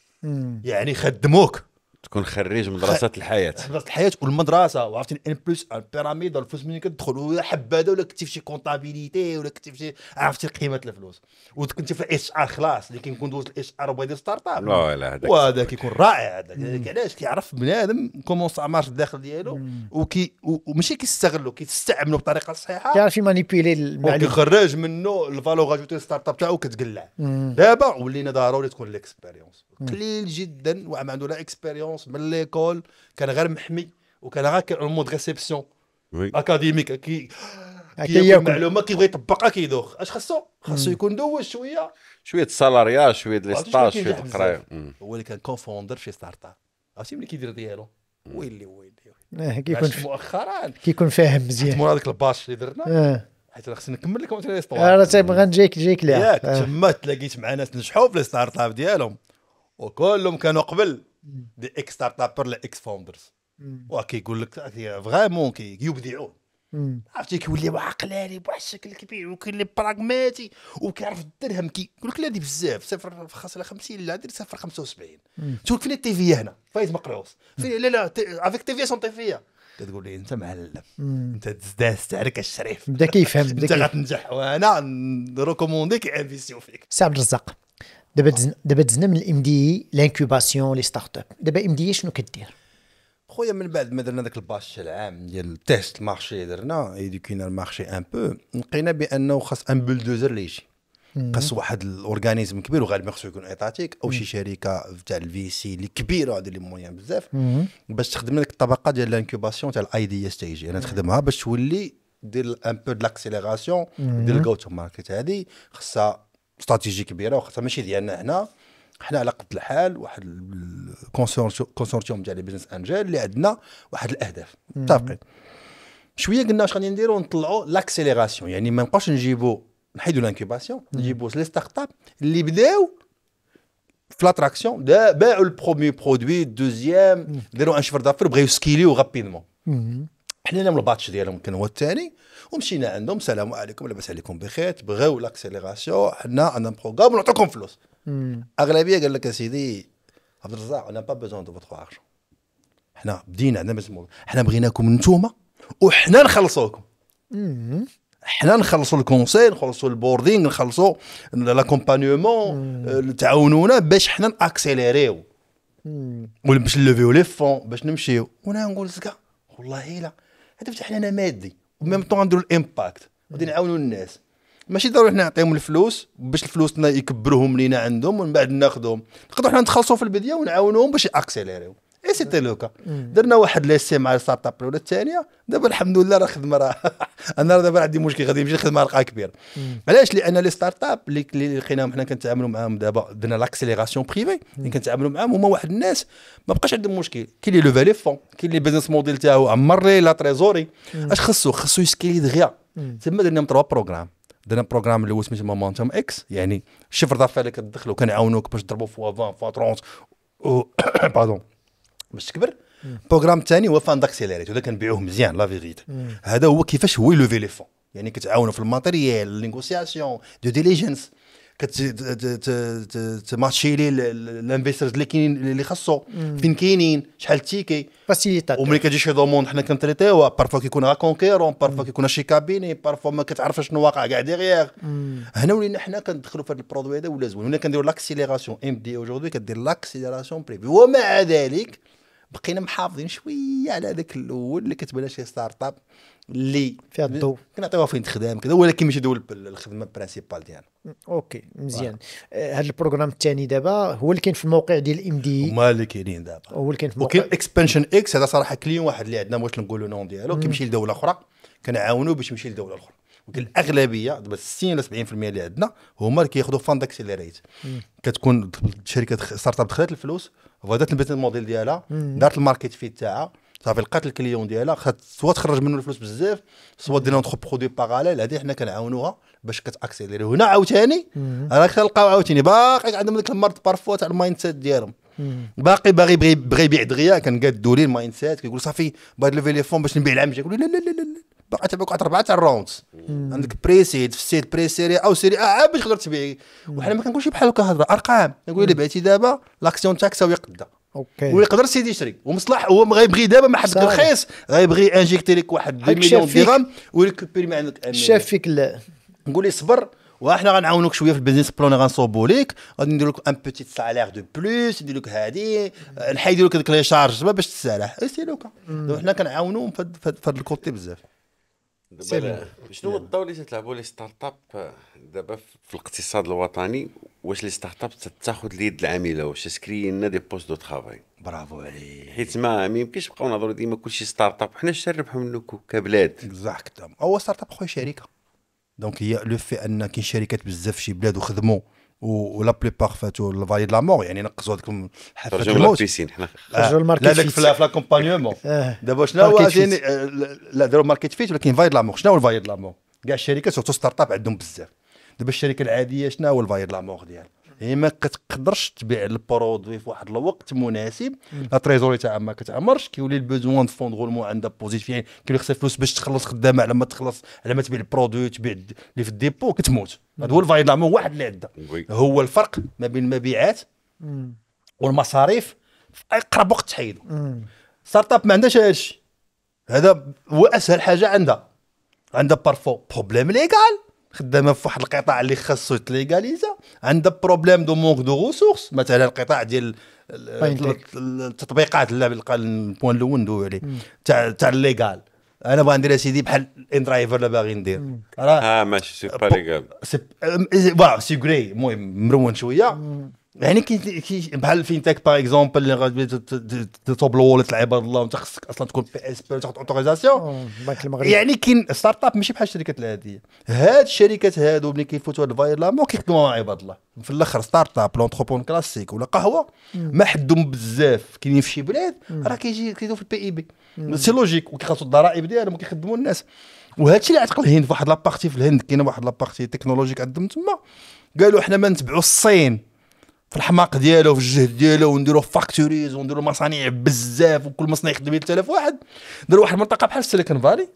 يعني خدموك تكون خريج مدرسه خ... الحياه مدرسه الحياه والمدرسه وعرفتي ان بلس بيراميد الفلوس منين كتدخل ولا حباده ولا كنتي في شي كونتابيليتي ولا كنتي في شي عرفتي قيمه الفلوس وكنت في الاتش ار خلاص اللي كيكون دوز الاتش ار وبغيتي ستارت اب هذاك وهذا كيكون رائع هذاك علاش كيعرف بنادم كومون سا مارش الداخل ديالو وكي وماشي كيستغلو كيستعملو بطريقه صحيحه كيعرف يمانيبيلي المعلومات وكيخرج منه الفالور اجوتي ستارت اب تاعو كتقلع دابا ولينا ضروري تكون ليكسبيريونس قليل جدا واحد ما عنده لا اكسبيريونس من ليكول كان غير محمي وكان غير اون مود ريسبسيون اكاديميك كي كياكل المعلومه كيبغي يطبقها كيدوخ اش خاصو خاصو يكون دوز شويه شويه السالاريا شويه لي ستاج شويه القرايه هو اللي كان كونفوندر في ستارت اب عرفتي ملي كيدير ديالو ويلي ويلي اه كيكون مؤخرا كيكون فاهم مزيان مور هذاك الباش اللي درنا اه حيت راه خصني نكمل لكم لي ستوار انا آه، تيبغى نجيك جيك ليها ياك آه. تما تلاقيت مع ناس نجحوا في لي ستارت اب ديالهم وكلهم كانوا قبل دي اكس ستارت ابر اكس فاوندرز وكيقول لك فريمون كيبدعوا عرفتي كيولي عقلاني بواحد الشكل كبير وكيولي براغماتي وكيعرف الدرهم كيقول لك لا دي بزاف صفر خاص على 50 لا دير صفر 75 شوف فين التيفيه هنا فايز مقروص فين لا لا افيك تيفيه سون تيفيه تقول لي انت معلم انت دازت عليك الشريف بدا كيفهم انت غتنجح وانا كي انفيستيو فيك سي عبد الرزاق دابا دابا دزنا من الام دي لانكوباسيون لي ستارت اب دابا ام دي شنو كدير خويا من بعد ما درنا ذاك الباش العام ديال تيست المارشي درنا ايديكينا المارشي ان بو لقينا بانه خاص ان بولدوزر اللي يجي خاص واحد الاورغانيزم كبير وغالبا خصو يكون ايطاتيك او شي شركه تاع الفي سي اللي كبيره هذه اللي مويان بزاف باش تخدم لك الطبقه ديال الانكوباسيون تاع الاي دي اس تيجي انا تخدمها باش تولي دير ان بو دو ديال دير الجو تو ماركت هذه خاصها استراتيجي كبيره وخاصه ماشي ديالنا هنا حنا على قد الحال واحد الكونسورتيوم ديال بيزنس انجل اللي عندنا واحد الاهداف متفقين شويه قلنا واش غادي نديرو نطلعوا لاكسيليراسيون يعني ما نبقاوش نجيبوا نحيدوا لانكوباسيون نجيبوا لي ستارت اب اللي بداو في لاتراكسيون باعوا البرومي برودوي الدوزيام داروا ان شيفر دافير بغاو يسكيليو غابيدمون حلينا من الباتش ديالهم كان هو الثاني ومشينا عندهم السلام عليكم لاباس عليكم بخير بغاو لاكسيليغاسيون حنا عندنا بروغرام ونعطيكم فلوس اغلبيه قال لك اسيدي عبد الرزاق انا با بيزون دو فوتخ ارجون حنا بدينا عندنا حنا بغيناكم نتوما وحنا نخلصوكم حنا نخلصوا الكونسيل نخلصوا البوردينغ نخلصوا لاكومبانيومون آه، تعاونونا باش حنا ناكسيليريو باش نلوفيو لي فون باش نمشيو وانا نقول زكا والله إيه تفتح لنا مادي وميم طون نديرو الامباكت غادي نعاونو الناس ماشي ضروري حنا نعطيهم الفلوس باش الفلوس يكبروهم لينا عندهم ومن بعد ناخذهم نقدروا حنا نتخلصوا في البدايه ونعاونوهم باش ياكسيليريو اي سيتي لو كا درنا واحد لي إيه سي مع ستارت اب الاولى الثانيه دابا الحمد لله راه خدمه راه انا دابا عندي مشكل غادي نمشي نخدم رقعه كبير علاش لان لي ستارت اب اللي لقيناهم حنا كنتعاملوا معاهم دابا درنا لاكسيليغاسيون بريفي اللي كنتعاملوا معاهم هما واحد الناس ما بقاش عندهم مشكل كاين اللي لوفي لي فون كاين اللي بيزنس موديل تاعو عمر لا تريزوري اش خصو خصو يسكيلي دغيا تما درنا تروا بروغرام درنا بروغرام اللي هو سميته مومونتوم اكس يعني شفر دافير اللي كتدخلوا كنعاونوك باش تضربوا فوا 20 فوا 30 باردون باش تكبر البروغرام الثاني هو فان داكسيليريت هذا كنبيعوه مزيان لا فيغيت هذا هو كيفاش هو يلوفي لي فون يعني كتعاونوا في الماتيريال نيغوسياسيون دو ديليجنس كتماتشي لي الانفيسترز اللي كاينين اللي خاصو فين كاينين شحال التيكي فاسيليتاتور وملي كتجي شي دوموند حنا كنتريتيو بارفوا كيكون كونكيرون بارفوا كيكون شي كابيني بارفوا ما كتعرفش شنو واقع كاع ديغيغ هنا ولينا حنا كندخلوا في هذا البرودوي هذا ولا زوين هنا كنديروا لاكسيليراسيون ام دي اوجوردي كدير لاكسيليراسيون بريفي ومع ذلك بقينا محافظين شويه على هذاك الاول اللي كتبان شي ستارت اب اللي فيها الضوء كنعطيوها فين تخدم كذا ولكن ماشي دول الخدمه برانسيبال ديالنا اوكي مزيان هذا آه، البروغرام الثاني دابا هو اللي كاين في الموقع ديال ام دي هما اللي كاينين دابا هو اللي كاين في الموقع وكاين اكسبانشن اكس هذا صراحه كليون واحد اللي عندنا واش نقولوا نون ديالو كيمشي لدوله اخرى كنعاونوا باش يمشي لدوله اخرى ولكن الاغلبيه دابا 60 ولا 70% اللي عندنا هما اللي كياخذوا فاند اكسيليريت كتكون شركه ستارت اب دخلت الفلوس غادات البيزنس موديل ديالها دارت الماركت فيت تاعها صافي لقات الكليون ديالها خات سوا تخرج منه الفلوس بزاف سوا دير ندخل برودوي باغاليل هذه حنا كنعاونوها باش كتاكسيليري هنا عاوتاني راك تلقاو عاوتاني باقي عندهم ذاك المرض بارفوا تاع المايند سيت ديالهم باقي باغي بغي بغي يبيع دغيا كان قاد دولي المايند سيت كيقول صافي بغيت ليفي لي فون باش نبيع العام الجاي يقول لا لا لا لا باقي تبقى واحد اربعه تاع الراوند عندك بريسيد في سيت بريسيري او سيري عاب آه، آه، باش تقدر تبيعي وحنا ما كنقولش بحال هكا هضره ارقام نقول اللي بعتي دابا لاكسيون تاعك ساوي قدا اوكي ويقدر سيدي يشري ومصلح هو غيبغي دابا ما حدك رخيص غيبغي انجيكتي لك واحد 2 مليون درهم ويريكوبيري ما عندك شاف فيك نقول لي صبر وحنا غنعاونوك شويه في البيزنس بلان غنصوبو لك غادي ندير لك ان بوتيت سالير دو بلوس ندير لك هادي نحيد لك ديك لي شارج باش تسالح سي لوكا حنا كنعاونوهم في هذا الكوتي بزاف دابا شنو الدور اللي تتلعبوا لي ستارت اب دابا في الاقتصاد الوطني واش لي ستارت اب تاخذ اليد العامله واش تسكري لنا دي بوست دو ترافاي برافو عليك حيت ما ميمكنش يمكنش نبقاو نهضروا ديما كلشي ستارت اب حنا اش نربحوا منه كبلاد اكزاكتوم هو ستارت اب خويا شركه دونك هي لو في ان كاين شركات بزاف في شي بلاد وخدموا بلي بارفات فاتو فاي دو لا مور يعني نقصوا هذيك حفله الموت خرجوا حنا خرجوا الماركت لا داك في لاكومبانيومون دابا شنو هو لا داروا ماركت فيت ولكن فاي دو لا مور شنو هو الفاي دو لا مور كاع الشركات سورتو ستارت اب عندهم بزاف دابا الشركه العاديه شنو هو الفاي دو لا مور ديالها هي يعني ما كتقدرش تبيع البرودوي في واحد الوقت مناسب لا تريزوري تاعها ما كتعمرش كيولي البوزوان فون غولمون عندها بوزيتيف يعني كيولي خصها فلوس باش تخلص خدامه على ما تخلص على ما تبيع البرودوي تبيع اللي في الديبو كتموت هذا هو الفايد واحد اللي عندها هو الفرق ما بين المبيعات والمصاريف في اقرب وقت تحيدو ستارت اب ما عندهاش هادشي هذا هو اسهل حاجه عندها عندها بارفو بروبليم ليغال خدامه في واحد القطاع اللي خاصو يتليغاليزا عندها بروبليم دو مونك دو ريسورس مثلا القطاع ديال التطبيقات اللي بقى البوان الاول ندوي عليه تاع تاع الليغال انا بغا ندير سيدي بحال ان درايفر اللي باغي ندير راه اه ماشي سي با ليغال سي با سي غري المهم مرون شويه يعني كي كي بحال الفينتك باغ اكزومبل اللي غادي تطبلو ولا تلعب الله وانت خصك اصلا تكون بي اس بي وتاخذ اوتوريزاسيون يعني كاين ستارت اب ماشي بحال الشركات العاديه هاد الشركات هادو ملي كيفوتوا هاد الفايرلامون كيخدموا مع عباد الله في الاخر ستارت اب لونتربون كلاسيك ولا قهوه ما حدهم بزاف كاينين في شي بلاد راه كيجي كيدو في البي اي بي سي لوجيك وكيخلصوا الضرائب ديالهم وكيخدموا الناس وهادشي اللي عتقل الهند في واحد لابارتي في الهند كاينه واحد لابارتي تكنولوجيك عندهم تما قالوا حنا ما نتبعوا الصين في الحماق ديالو في الجهد ديالو ونديرو فاكتوريز ونديرو مصانع بزاف وكل مصنع يخدم به واحد داروا واحد المنطقه بحال السيليكون فالي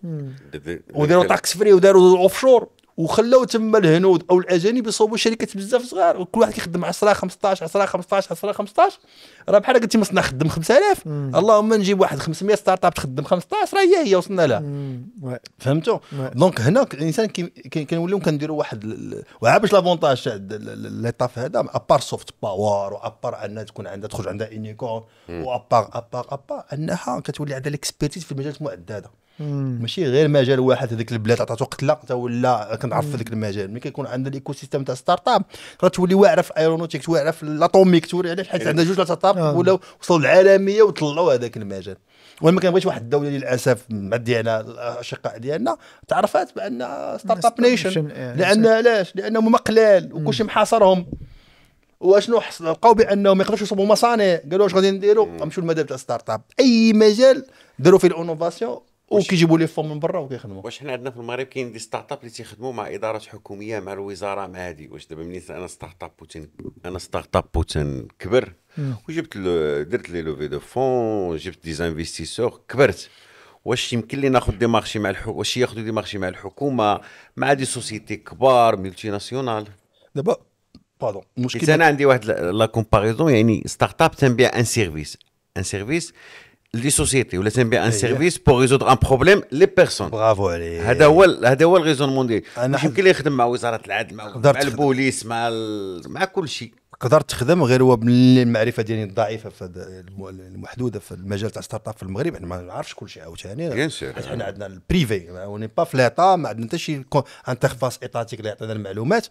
وداروا تاكس فري وداروا اوف شور وخلاو تما الهنود او الاجانب يصوبوا شركات بزاف صغار وكل واحد كيخدم 10 15 10 15 10 15 راه بحال قلتي مصنع خدم 5000 اللهم نجيب واحد 500 ستارت اب تخدم 15 راه هي هي وصلنا لها فهمتوا دونك هنا الانسان كنوليو كنديروا واحد وعاد باش لافونتاج تاع ليطاف هذا ابار سوفت باور وابار انها تكون عندها تخرج عندها اينيكور وابار ابار ابار انها كتولي عندها ليكسبيرتيز في المجالات المعدده ماشي غير مجال واحد هذيك البلاد عطاتو قتله حتى ولا كنعرف في ذاك المجال ملي كيكون عندنا الايكو سيستيم تاع ستارت اب راه تولي واعره في ايرونوتيك واعره في الاطوميك تولي علاش حيت إيه. عندنا جوج ستارت اب آه. ولاو وصلوا للعالميه وطلعوا هذاك المجال وانا ما كنبغيش واحد الدوله للاسف مع ديالنا الاشقاء ديالنا تعرفات بان ستارت اب نيشن آه. لان علاش لانهم هما قلال وكلشي محاصرهم واشنو لقاو بانهم ما يقدروش يصوبوا مصانع قالوا واش غادي نديروا نمشيو للمذهب تاع ستارت اب اي مجال داروا فيه الانوفاسيون وكيجيبوا لي فورم من برا وكيخدموا واش حنا عندنا في المغرب كاين دي ستارت اب اللي تيخدموا مع ادارات حكوميه مع الوزاره مع هادي واش دابا ملي انا ستارت اب بوتين انا ستارت اب وتنكبر وجبت ل... درت لي لوفي دو فون جبت دي انفستيسور كبرت واش يمكن لي ناخذ دي مارشي مع الحكومه واش ياخذوا دي مارشي مع الحكومه مع دي سوسيتي كبار ملتي ناسيونال دابا بادون المشكل انا عندي واحد لا كومباريزون يعني ستارت اب تنبيع ان سيرفيس ان سيرفيس لي سوسيتي ولا تنبيع ان سيرفيس بور ريزودر ان بروبليم لي بيرسون برافو عليك هذا هو هذا هو الريزون ديالي مش يمكن يخدم مع وزاره العدل مع, مع البوليس مع مع كل شيء قدرت تخدم غير هو المعرفه ديالي الضعيفه في المحدوده في المجال تاع ستارت اب في المغرب احنا يعني ما نعرفش كل شيء عاوتاني بيان سور حيت حنا عندنا البريفي اوني با في ليطا ما عندنا حتى شي انترفاس ايطاتيك اللي يعطينا المعلومات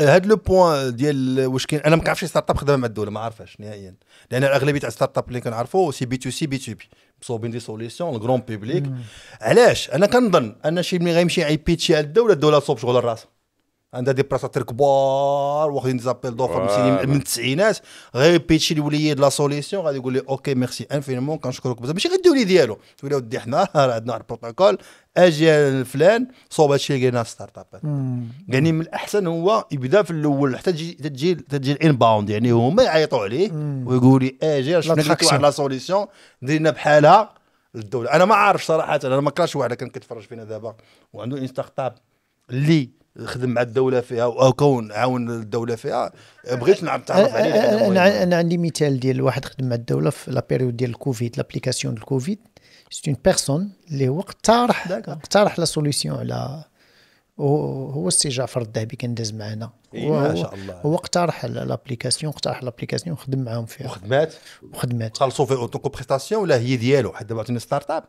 هاد لو بوان ديال واش كاين انا ما كنعرفش ستارت اب خدامه مع الدوله ما عارفاش نهائيا لان الاغلبيه تاع ستارت اب اللي كنعرفو سي بي تو سي بي تو بي مصوبين دي سوليسيون الكرون بيبليك علاش انا كنظن ان شي ملي غيمشي بيتشي على الدوله الدوله تصوب شغل راسها عندها دي بلاصاتير كبار واخدين ديزابيل دوفر من التسعينات غير بيتشي الوليد لا سوليسيون غادي يقول لي اوكي ميرسي فينمون كنشكرك بزاف ماشي غير الدولي ديالو تقول ودي حنا عندنا واحد البروتوكول اجي فلان صوب هادشي اللي لقيناه في ستارت اب يعني من الاحسن هو يبدا في الاول حتى تجي تجي تجي الانباوند يعني هما يعيطوا عليه ويقول لي اجي إيه، شفنا واحد لا سوليسيون درنا بحالها للدوله انا ما عارف صراحه انا ما كرهتش واحد كان كيتفرج فينا دابا وعنده ستارت اب اللي خدم مع الدوله فيها وكون عاون الدوله فيها بغيت نتعرف عليه انا انا عندي مثال ديال واحد خدم مع الدوله في لا بيريود ديال الكوفيد لابليكاسيون ديال الكوفيد سيت اون بيرسون اللي هو اقترح اقترح لا سوليسيون على هو السي جعفر الذهبي كان داز معنا إيه ما شاء الله هو اقترح لابليكاسيون اقترح لابليكاسيون وخدم معاهم فيها وخدمات وخدمات خلصوا في اوتو كوبريستاسيون ولا هي ديالو حتى دابا عطيني ستارت اب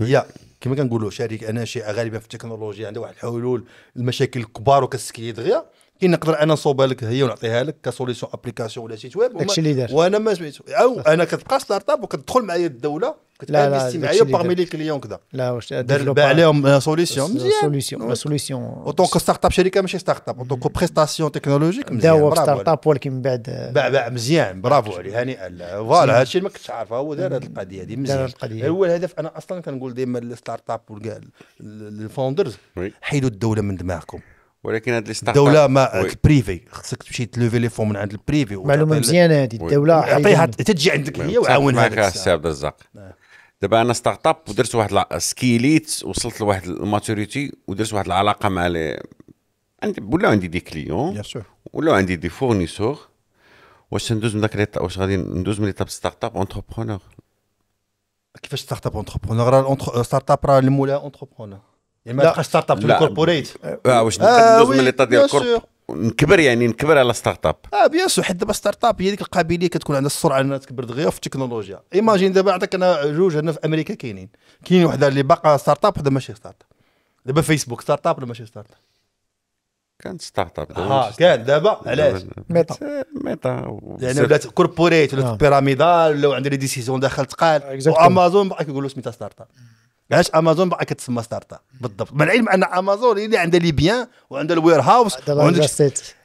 هي كما كنقولوا شركه ناشئه غالبا في التكنولوجيا عندها واحد الحلول المشاكل الكبار وكتسكي دغيا كي نقدر انا نصوبها لك هي ونعطيها لك كسوليسيون ابليكاسيون ولا سيت ويب داكشي اللي دار وانا ما سمعتو او انا كتبقى ستارت اب وكتدخل معايا الدوله لا لا معايا باغمي لي كليون كذا لا واش دار باع عليهم سوليسيون مزيان سوليسيون سوليسيون اون ستارت اب شركه ماشي ستارت اب اون بريستاسيون تكنولوجيك مزيان هو ستارت اب ولكن من بعد آه، باع باع مزيان برافو عليه هنيئا فوالا هادشي ما كنتش عارفه هو دار هذه القضيه هذه مزيان هو الهدف انا اصلا كنقول ديما الستارت اب والكاع الفاوندرز حيدوا الدوله من دماغكم ولكن هاد لي ستارت دوله ما بريفي خصك تمشي تلوفي لي فون من عند البريفي معلومه مزيانه هادي الدوله عطيها تجي عندك هي وعاونها معاك السي عبد الرزاق نعم. دابا انا ستارت اب ودرت واحد سكيليت وصلت لواحد الماتوريتي ودرت واحد العلاقه مع لي عندي ولاو عندي دي كليون ولا ولاو عندي دي فورنيسور واش ندوز من داك واش غادي ندوز من ليتاب ستارت اب اونتربرونور كيفاش ستارت اب اونتربرونور ستارت اب راه المولى اونتربرونور يعني ما تبقاش ستارت اب في كوربوريت آه،, اه واش ندوز من ليطا ديال الكورب نكبر يعني نكبر على ستارت اب اه بيان سور حيت دابا ستارت اب هي ديك القابليه كتكون عندها السرعه انها تكبر دغيا في التكنولوجيا ايماجين دابا عندك انا جوج هنا في امريكا كاينين كاين وحده اللي باقا ستارت اب وحده ماشي ستارت اب دابا فيسبوك ستارت اب ولا ماشي ستارت اب كانت ستارت اب اه كان دابا علاش ميتا ميتا يعني ولات كوربوريت ولات بيراميدال ولاو عندها لي ديسيزيون داخل تقال آه، وامازون باقي كيقولوا سميتها ستارت اب علاش امازون بقى كتسمى ستارت اب بالضبط مع العلم ان امازون اللي عندها لي بيان وعندها الوير هاوس وعندها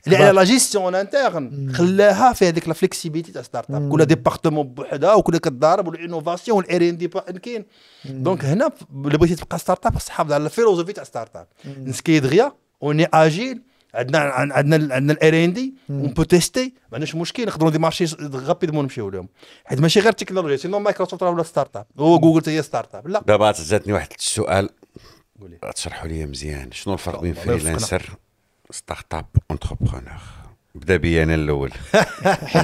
اللي على لا جيستيون انترن خلاها في هذيك لا فليكسيبيتي تاع ستارت اب كل ديبارتمون بوحدها وكل كضارب والانوفاسيون والار ان دي كاين دونك هنا الا بغيتي تبقى ستارت اب خصك تحافظ على الفيلوزوفي تاع ستارت اب نسكي دغيا اوني اجيل عندنا عندنا عندنا الار ان اون ونبو تيستي ما عندناش مشكل نقدروا دي مارشي غابيدمون نمشيو لهم حيت ماشي غير التكنولوجيا سينو مايكروسوفت راه ولا ستارت اب هو جوجل حتى هي ستارت اب لا دابا جاتني واحد السؤال تشرحوا لي مزيان شنو الفرق بين فريلانسر ستارت اب اونتربرونور بدا بيا انا الاول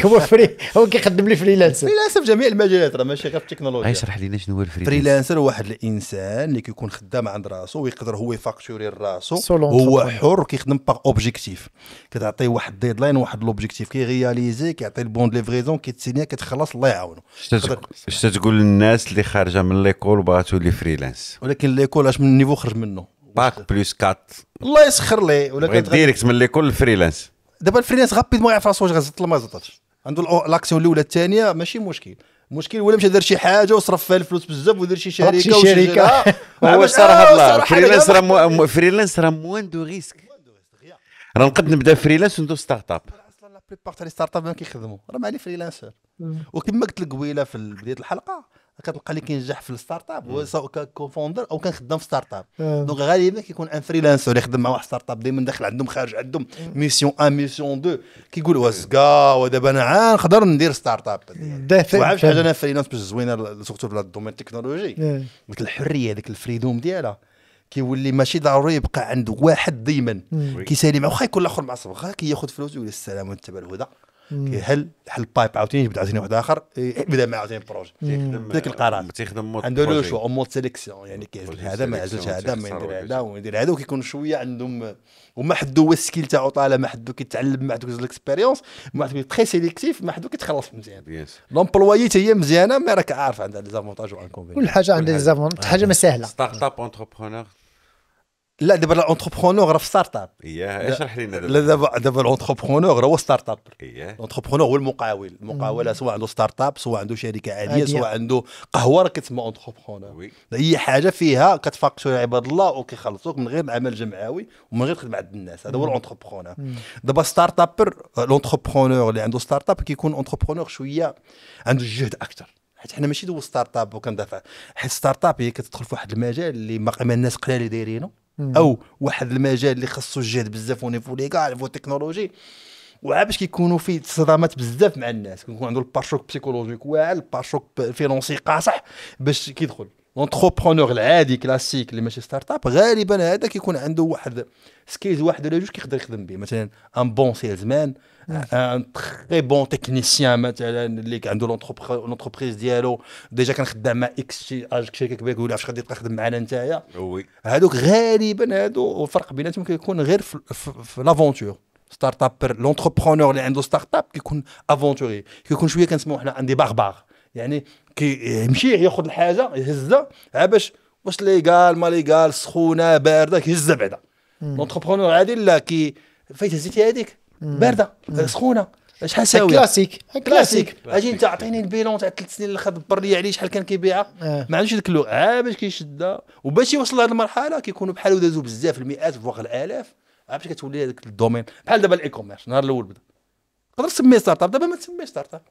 هو فري هو كيخدم لي فريلانسر فريلانسر في جميع المجالات راه ماشي غير في التكنولوجيا اشرح لينا شنو هو الفريلانسر فريلانسر هو واحد الانسان اللي كيكون خدام عند راسو ويقدر هو يفاكتوري راسو هو حر كيخدم باغ اوبجيكتيف كتعطيه واحد ديدلاين واحد لوبجيكتيف كيغياليزي كيعطي البون دو ليفريزون كيتسينيا كتخلص الله يعاونو اش تقول للناس اللي خارجه من ليكول وباغا تولي فريلانس ولكن ليكول اش من النيفو خرج منه باك بلوس 4 الله يسخر لي ولا ديريكت من ليكول فريلانس دابا الفريلانس غابيد ما يعرف راسو واش غزطل ما زطلش عنده لاكسيون الاولى الثانيه ماشي مشكل مشكل ولا مشى دار شي حاجه وصرف فيها الفلوس بزاف ودار شي شركه شي شركه واش هو آه، صراحه فريلانس راه فريلانس راه موان دو ريسك راه نقد نبدا فريلانس وندوز ستارت اب اصلا لا بليبار تاع لي ستارت اب ما كيخدموا راه مع لي فريلانسر وكما قلت لك قبيله في بدايه الحلقه كتلقى اللي كينجح في الستارت اب هو سواء كوفوندر او كان خدام في ستارت اب آه. دونك غالبا كيكون ان فريلانسر يخدم مع واحد ستارت اب دائما داخل عندهم خارج عندهم ميسيون ان ميسيون دو كيقول واسكا ودابا انا نقدر ندير ستارت اب وعارف حاجه انا فريلانس باش زوينه سورتو في الدومين التكنولوجي آه. قلت الحريه هذيك الفريدوم ديالها كيولي ماشي ضروري يبقى عند واحد دائما كيسالي مع واخا يكون الاخر معصب واخا كياخذ فلوس ويقول السلام وانت بالهدى هل حل بايب عاوتاني يبدا عاوتاني واحد اخر إيه، بدا مع عاوتاني بروجي ذاك القرار تيخدم مود عنده لو شو مود سيليكسيون يعني كيعجبك هذا ما عزلش هذا ما يدير هذا وما يدير هذا وكيكون شويه عندهم وما حدو هو السكيل تاعو طالع ما حدو كيتعلم مع حدو الاكسبيريونس ما حدو تري سيليكتيف ما حدو كيتخلص مزيان لومبلوي حتى هي مزيانه مي راك عارف عندها لي زافونتاج وانكونفينيون كل حاجه عندها لي زافونتاج حاجه ما سهله ستارت اب اونتربرونور لا دابا لونتربرونور راه في ستارت اب اييه اشرح لنا دابا لا دابا دابا راه هو ستارت اب اييه لونتربرونور هو المقاول المقاول سواء عنده ستارت اب سواء عنده شركه عاديه سواء عنده قهوه راه كتسمى اونتربرونور اي حاجه فيها كتفاقشوا عباد الله وكيخلصوك من غير عمل جمعوي ومن غير خدمه عند الناس هذا هو لونتربرونور دابا ستارت ابر لونتربرونور اللي عنده ستارت اب كيكون اونتربرونور شويه عنده الجهد اكثر حيت حنا ماشي دو ستارت اب وكندافع حيت ستارت اب هي كتدخل في واحد المجال اللي ما الناس قلال دايرينه او واحد المجال اللي خاصو الجهد بزاف ونيفو كاع نيفو تكنولوجي وعاد باش كيكونوا فيه صدامات بزاف مع الناس كيكون عنده الباشوك بسيكولوجيك واعر الباشوك فينونسي قاصح باش كيدخل لونتربرونور العادي كلاسيك اللي ماشي ستارت اب غالبا هذا كيكون عنده واحد سكيلز واحد ولا جوج كيقدر يخدم به مثلا ان بون سيلز مان ان تخي بون تكنيسيان مثلا اللي عنده لونتربريز ديالو ديجا كان خدام مع اكس شي شركه كبيره ولا عرفت غادي تبقى خدم معنا نتايا وي هادوك غالبا هادو الفرق بيناتهم كيكون غير في, لافونتور ستارت اب لونتربرونور اللي عنده ستارت اب كيكون افونتوري كيكون شويه كنسموه حنا عندي باربار يعني كيمشي ياخذ الحاجه يهزها باش واش ليغال ما ليغال سخونه بارده كيهزها بعدا لونتربرونور عادي لا كي فايت هزيتي هذيك بارده آه، سخونه آه، شحال ساوي آه، كلاسيك كلاسيك اجي انت عطيني البيلون تاع ثلاث سنين اللي خد بري عليه شحال كان كيبيعها آه. ما عندوش ذاك اللو باش كيشدها وباش يوصل لهذه المرحله كيكونوا بحال دازوا بزاف المئات فوق الالاف باش كتولي هذاك الدومين بحال دابا الاي كوميرس النهار الاول بدا تقدر تسميه ستارت اب دابا ما تسميش ستارت اب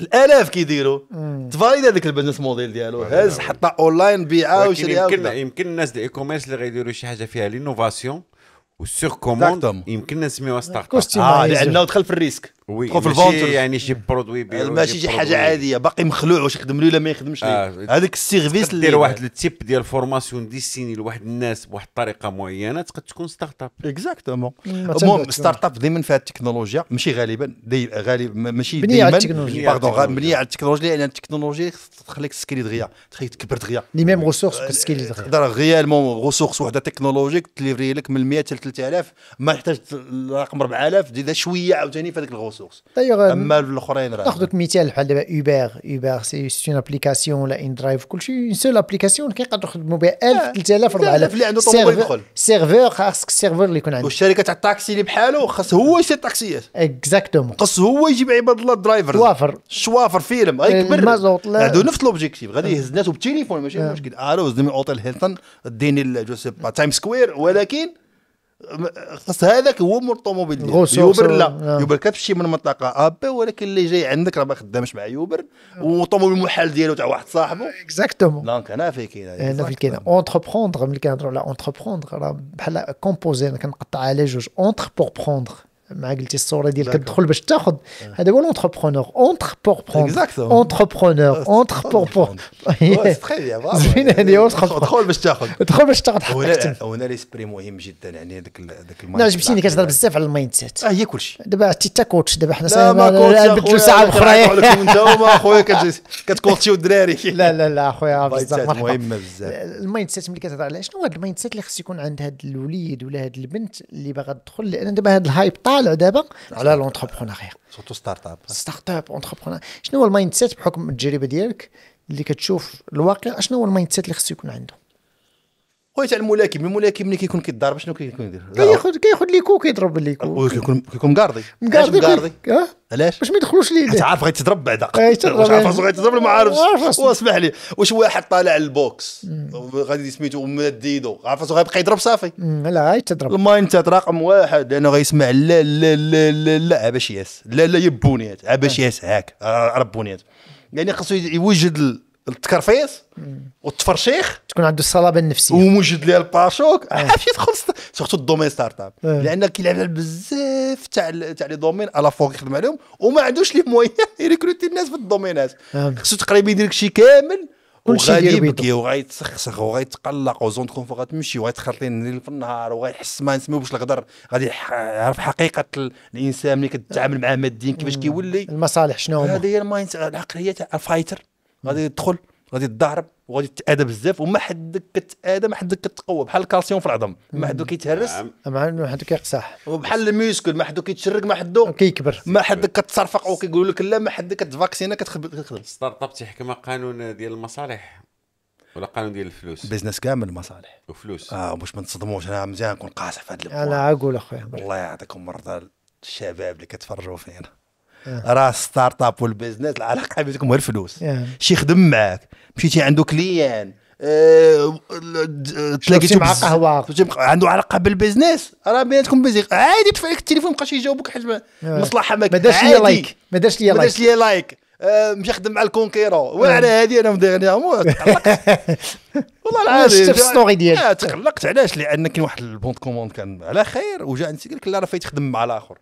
الالاف كيديروا تفاليد هذاك البزنس موديل ديالو هز حطها اونلاين بيعها وشريها يمكن يمكن الناس الاي كوميرس اللي غيديروا شي حاجه فيها لينوفاسيون والسير كوموند يمكن نسميوها ستارت اب اه لانه دخل في الريسك وي في الفونتر يعني شي برودوي ماشي شي حاجه عاديه باقي مخلوع واش يخدم لي ولا ما يخدمش ليه آه، هذاك السيرفيس اللي دير واحد التيب ديال فورماسيون ديسيني لواحد الناس بواحد الطريقه معينه تقد تكون ستارت اب اكزاكتومون المهم ستارت اب دائما فيها التكنولوجيا ماشي غالبا غالبا ماشي دائما باردون مبنيه على التكنولوجيا لان التكنولوجيا تخليك تسكيلي دغيا تخليك تكبر دغيا لي ميم ريسورس تسكيلي دغيا تقدر غيالمون ريسورس وحده تكنولوجيك تليفري لك من 100 حتى 3000 ما يحتاج رقم 4000 زيد شويه عاوتاني في هذيك الغوسوس طيب، اما الاخرين راه ناخذ مثال بحال دابا اوبر اوبر سي اون ابليكاسيون ولا ان درايف كلشي اون سول ابليكاسيون كيقدروا يخدموا بها 1000 3000 4000 اللي عنده طوموبيل يدخل السيرفور خاصك السيرفور اللي يكون عنده والشركه تاع الطاكسي اللي بحاله خاص هو يشري الطاكسيات اكزاكتومون خاص هو يجيب عباد الله الدرايفر شوافر شوافر فيلم غيكبر المازوط عنده نفس لوبجيكتيف غادي يهز آه. الناس بالتليفون ماشي آه. مشكل الو زدني من اوتيل هيلتون ديني جو سي با تايم سكوير ولكن خص هذاك هو الطوموبيل ديالك يوبر لا آه. يوبر كتمشي من منطقه ابي ولكن اللي جاي عندك راه ما خدامش مع يوبر وطوموبيل محال ديالو تاع واحد صاحبه اكزاكتومون دونك هنا في كاين هنا في كاين اونتربروندغ ملي كنهضروا على اونتربروندغ راه بحال كومبوزي كنقطعها كنقطع على جوج اونتر بور بروندر مع قلتي الصوره ديال كتدخل باش تاخذ هذا هو لونتربرونور اونتر بور بروند اونتربرونور اونتر بور بور زوين هذه اونتر باش تاخذ دخل باش تاخذ هنا هنا ليسبري مهم جدا يعني هذاك هذاك المايند عجبتيني كتهضر بزاف على المايند سيت اه هي كلشي دابا عرفتي تا كوتش دابا حنا بدلوا ساعه اخرى نتوما اخويا كتكوتشيو الدراري لا لا لا اخويا بزاف مهم بزاف المايند سيت ملي كتهضر عليها شنو هذا المايند سيت اللي خص يكون عند هذا الوليد ولا هذه البنت اللي باغا تدخل لان دابا هذا الهايب طال طالع دابا على لونتربرونيا سورتو ستارت اب ستارت اب اونتربرونيا شنو هو المايند سيت بحكم التجربه ديالك اللي كتشوف الواقع شنو هو المايند سيت اللي خصو يكون عنده تاع الملاكم الملاكم ملي كيكون كيضرب شنو كيكون يدير كياخذ كياخذ ليكو كيضرب ليكو كيكون كيكون مقارضي مقارضي مقارضي علاش باش ما يدخلوش ليه انت عارف غيتضرب بعدا إيه، واش عارف راسو غيتضرب ما إيه، عارفش واسمح لي واش واحد طالع البوكس غادي سميتو مديدو عارف راسو غيبقى يضرب صافي لا غيتضرب الماين تاع رقم واحد لانه غيسمع لا لا لا لا لا عباش ياس لا لا يبونيات عباش إيه. ياس هاك ربونيات يعني خاصو يوجد التكرفيص والتفرشيخ تكون عنده الصلابه النفسيه وموجد ليها الباشوك إيه. عارف يدخل سورتو الدومين ستارت اب إيه. لان كيلعب على بزاف تاع تاع لي دومين على فوق يخدم عليهم وما عندوش لي مويان يريكروتي الناس في الدومينات خصو آه. تقريبا يدير شي كامل وغادي يبكي وغيتسخسخ وغيتقلق وزون كونفور غتمشي وغيتخلطي الليل في النهار وغيحس ما نسميو باش الغدر غادي يعرف حقيقه الانسان ملي كتعامل معاه ماديا كيفاش كيولي المصالح شنو هما هذه هي المايند العقليه تاع الفايتر غادي تدخل غادي تضارب وغادي تتاذى بزاف وما حدك كتأدى ما حدك كتقوى بحال الكالسيوم في العظم ما حدو كيتهرس نعم. ما حدو كيقصح وبحال الميسكل ما حدو كيتشرك ما حدو كيكبر ما حدك كتصرفق وكيقولوا لك لا ما حدك كتفاكسينا كتخدم ستارت اب تيحكم قانون ديال المصالح ولا قانون ديال الفلوس بيزنس كامل مصالح وفلوس اه باش ما نتصدموش انا مزيان نكون قاصح في هذا انا عاقول اخويا الله يعطيكم مرضى الشباب اللي كتفرجوا فينا راه ستارت اب والبيزنس العلاقه بينكم غير الفلوس شي خدم معاك مشيتي عنده كليان آه، تلاقيتو مع قهوه عنده علاقه بالبيزنس راه بيناتكم بيزنس عادي طفي لك التليفون مابقاش يجاوبك حيت المصلحه ما داش ليا لايك ما داش ليا لايك ما داش ليا لايك آه، مشى خدم مع الكونكيرو وعلى هذه انا مدغنيامو تقلقت والله آه، العظيم شفت الستوري ديالك تقلقت علاش لان كاين واحد البون كوموند كان على خير وجا عندي قال لك لا راه فايت تخدم مع الاخر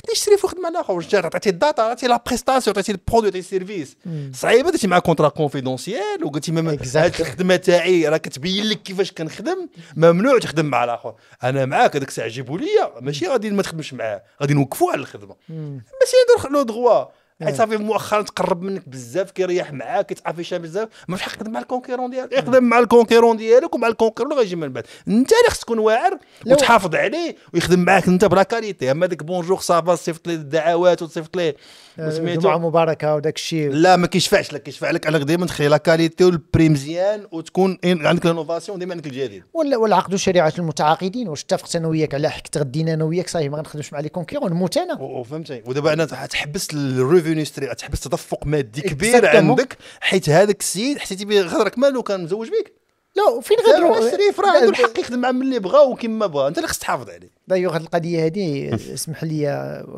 كنت نشري في خدمه اخرى واش جات عطيتي الداتا عطيتي لا بريستاسيون عطيتي البرودوي عطيتي السيرفيس صعيبه درتي مع كونترا كونفيدونسيال وقلتي هاد الخدمه تاعي راه كتبين لك كيفاش كنخدم ممنوع تخدم مع الاخر انا معاك هذاك الساعه جيبوا لي ماشي غادي ما تخدمش معاه غادي نوقفوا على الخدمه ماشي لو دغوا حيت صافي مؤخرا تقرب منك بزاف كيريح معاك كيتعافيشها بزاف ما فيش حق تخدم مع الكونكيرون ديالك يخدم مع الكونكيرون ديالك ومع الكونكيرون اللي غيجي من بعد انت اللي خصك تكون واعر وتحافظ عليه ويخدم معاك انت بلا كاليتي اما ديك بونجور صافا صيفط لي الدعوات وتصيفط لي آه، سميتو جمعه مباركه وداك الشيء لا ما كيشفعش لك كيشفع لك انك ديما تخلي لا كاليتي والبري مزيان وتكون عندك لانوفاسيون ديما عندك الجديد والعقد شريعه المتعاقدين واش اتفقت انا وياك على حك تغدينا انا وياك صافي ما غنخدمش مع لي كونكيرون موت انا وفهمتي ودابا انا تحبست الريفي ريفيني تحبس تدفق مادي كبير عندك حيت هذاك السيد حسيتي به غدرك مالو كان مزوج بيك لا فين غدروا الشريف راه عنده الحق يخدم مع من اللي بغا وكيما بغا انت اللي خصك تحافظ عليه دايوغ هاد القضيه هادي اسمح لي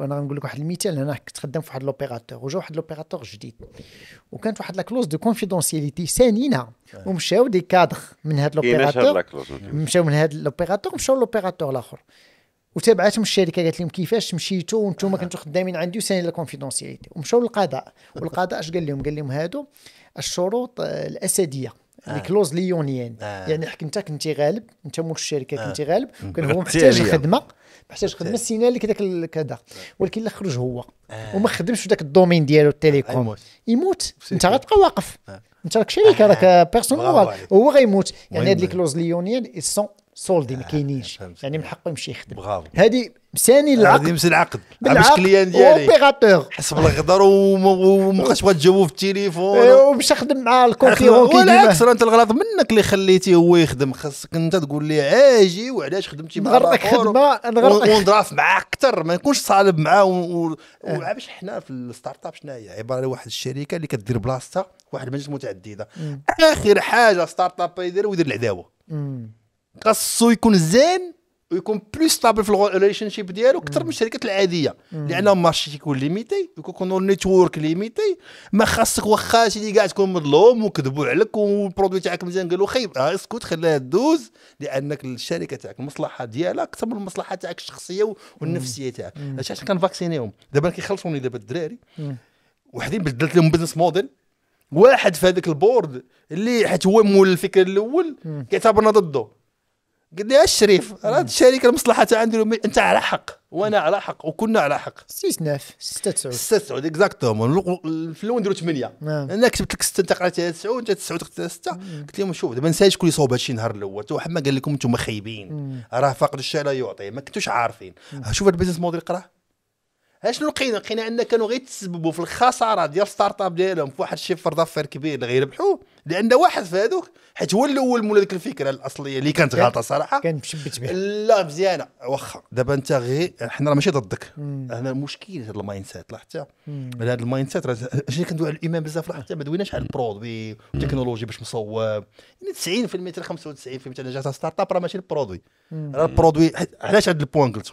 انا غنقول لك واحد المثال انا كنت خدام في واحد لوبيراتور وجا واحد لوبيراتور جديد وكانت واحد لا كلوز دو كونفيدونسياليتي سانينها ومشاو دي كادر من هاد لوبيراتور مشاو من هاد لوبيراتور مشاو لوبيراتور الاخر وتابعتهم الشركه قالت لهم كيفاش مشيتوا وانتم كنتوا خدامين عندي وساني لا كونفيدونسياليتي ومشاو للقضاء والقضاء اش قال لهم قال لهم هادو الشروط الاسديه آه. لي كلوز ليونيين آه. يعني انت كنتي غالب انت مول الشركه آه. كنتي غالب وكان هو محتاج خدمه محتاج خدمه سينا لك داك كذا آه. ولكن لا خرج هو آه. وما خدمش في ذاك الدومين ديالو التليكوم آه. يموت, يموت. انت غتبقى واقف آه. انت راك شركه راك آه. بيرسونال هو غيموت يعني هاد لي كلوز ليونيين سون سولدي ما آه، كاينينش يعني من حقه يمشي يخدم هذه مساني العقد هذه مس العقد كليان ديالي اوبيراتور حسب الغدر وما بقاش بغا تجاوب في التليفون إيه، ومشى خدم مع الكونفيرون كي والعكس انت الغلط منك اللي خليتيه هو يخدم خاصك انت تقول لي اجي وعلاش خدمتي مع نغرك خدمه نغرك ونضرف معاه اكثر ما نكونش صالب معاه وعارف حنا في الستارت اب شنو هي عباره واحد الشركه اللي كدير بلاصتها واحد المجلس متعدده اخر حاجه ستارت اب يدير ويدير العداوه خاصو يكون زين ويكون بلو ستابل في الريليشن شيب ديالو اكثر من الشركات العاديه لان المارشي تيكون ليميتي ويكون النيتورك ليميتي ما خاصك واخا شي كاع تكون مظلوم وكذبوا عليك والبرودوي تاعك مزيان قالوا خايب آه، اسكت خليها دوز لانك الشركه تاعك المصلحه ديالها اكثر من المصلحه تاعك الشخصيه والنفسيه تاعك عشان كنفاكسينيهم دابا كيخلصوني دابا الدراري وحدين بدلت لهم بزنس موديل واحد في هذاك البورد اللي حيت هو مول الفكره الاول كيعتبرنا ضده قال لي الشريف راه الشركه المصلحه تاع نديرو انت على حق وانا على حق وكنا على حق 6 9 6 9 6 9 اكزاكتومون في الاول نديرو 8 نعم. انا كتبت لك 6 انت قريت 9 وانت 9 تقرا 6 قلت لهم شوف دابا نسايش شكون اللي صوب هادشي النهار الاول تو واحد ما قال لكم انتم خايبين راه فاقد الشيء لا يعطي ما كنتوش عارفين آه، شوف هذا البيزنس موديل قراه اشنو لقينا؟ لقينا ان كانوا غير تسببوا في الخساره ديال ستارت اب ديالهم في واحد الشيفر دافير كبير اللي غيربحوه لان واحد في هذوك حيت هو الاول مول ديك الفكره الاصليه اللي كانت غلطه صراحه كان مشبت بها لا مزيانه واخا دابا انت غير حنا راه ماشي ضدك هنا المشكل هذا المايند سيت لاحظتي هذا المايند سيت اجي كندوي على الايمان بزاف حتى ما دويناش على البرودوي والتكنولوجي باش مصوب يعني 90% 95% تاع جات ستارت اب راه ماشي البرودوي راه البرودوي علاش هذا البوان قلته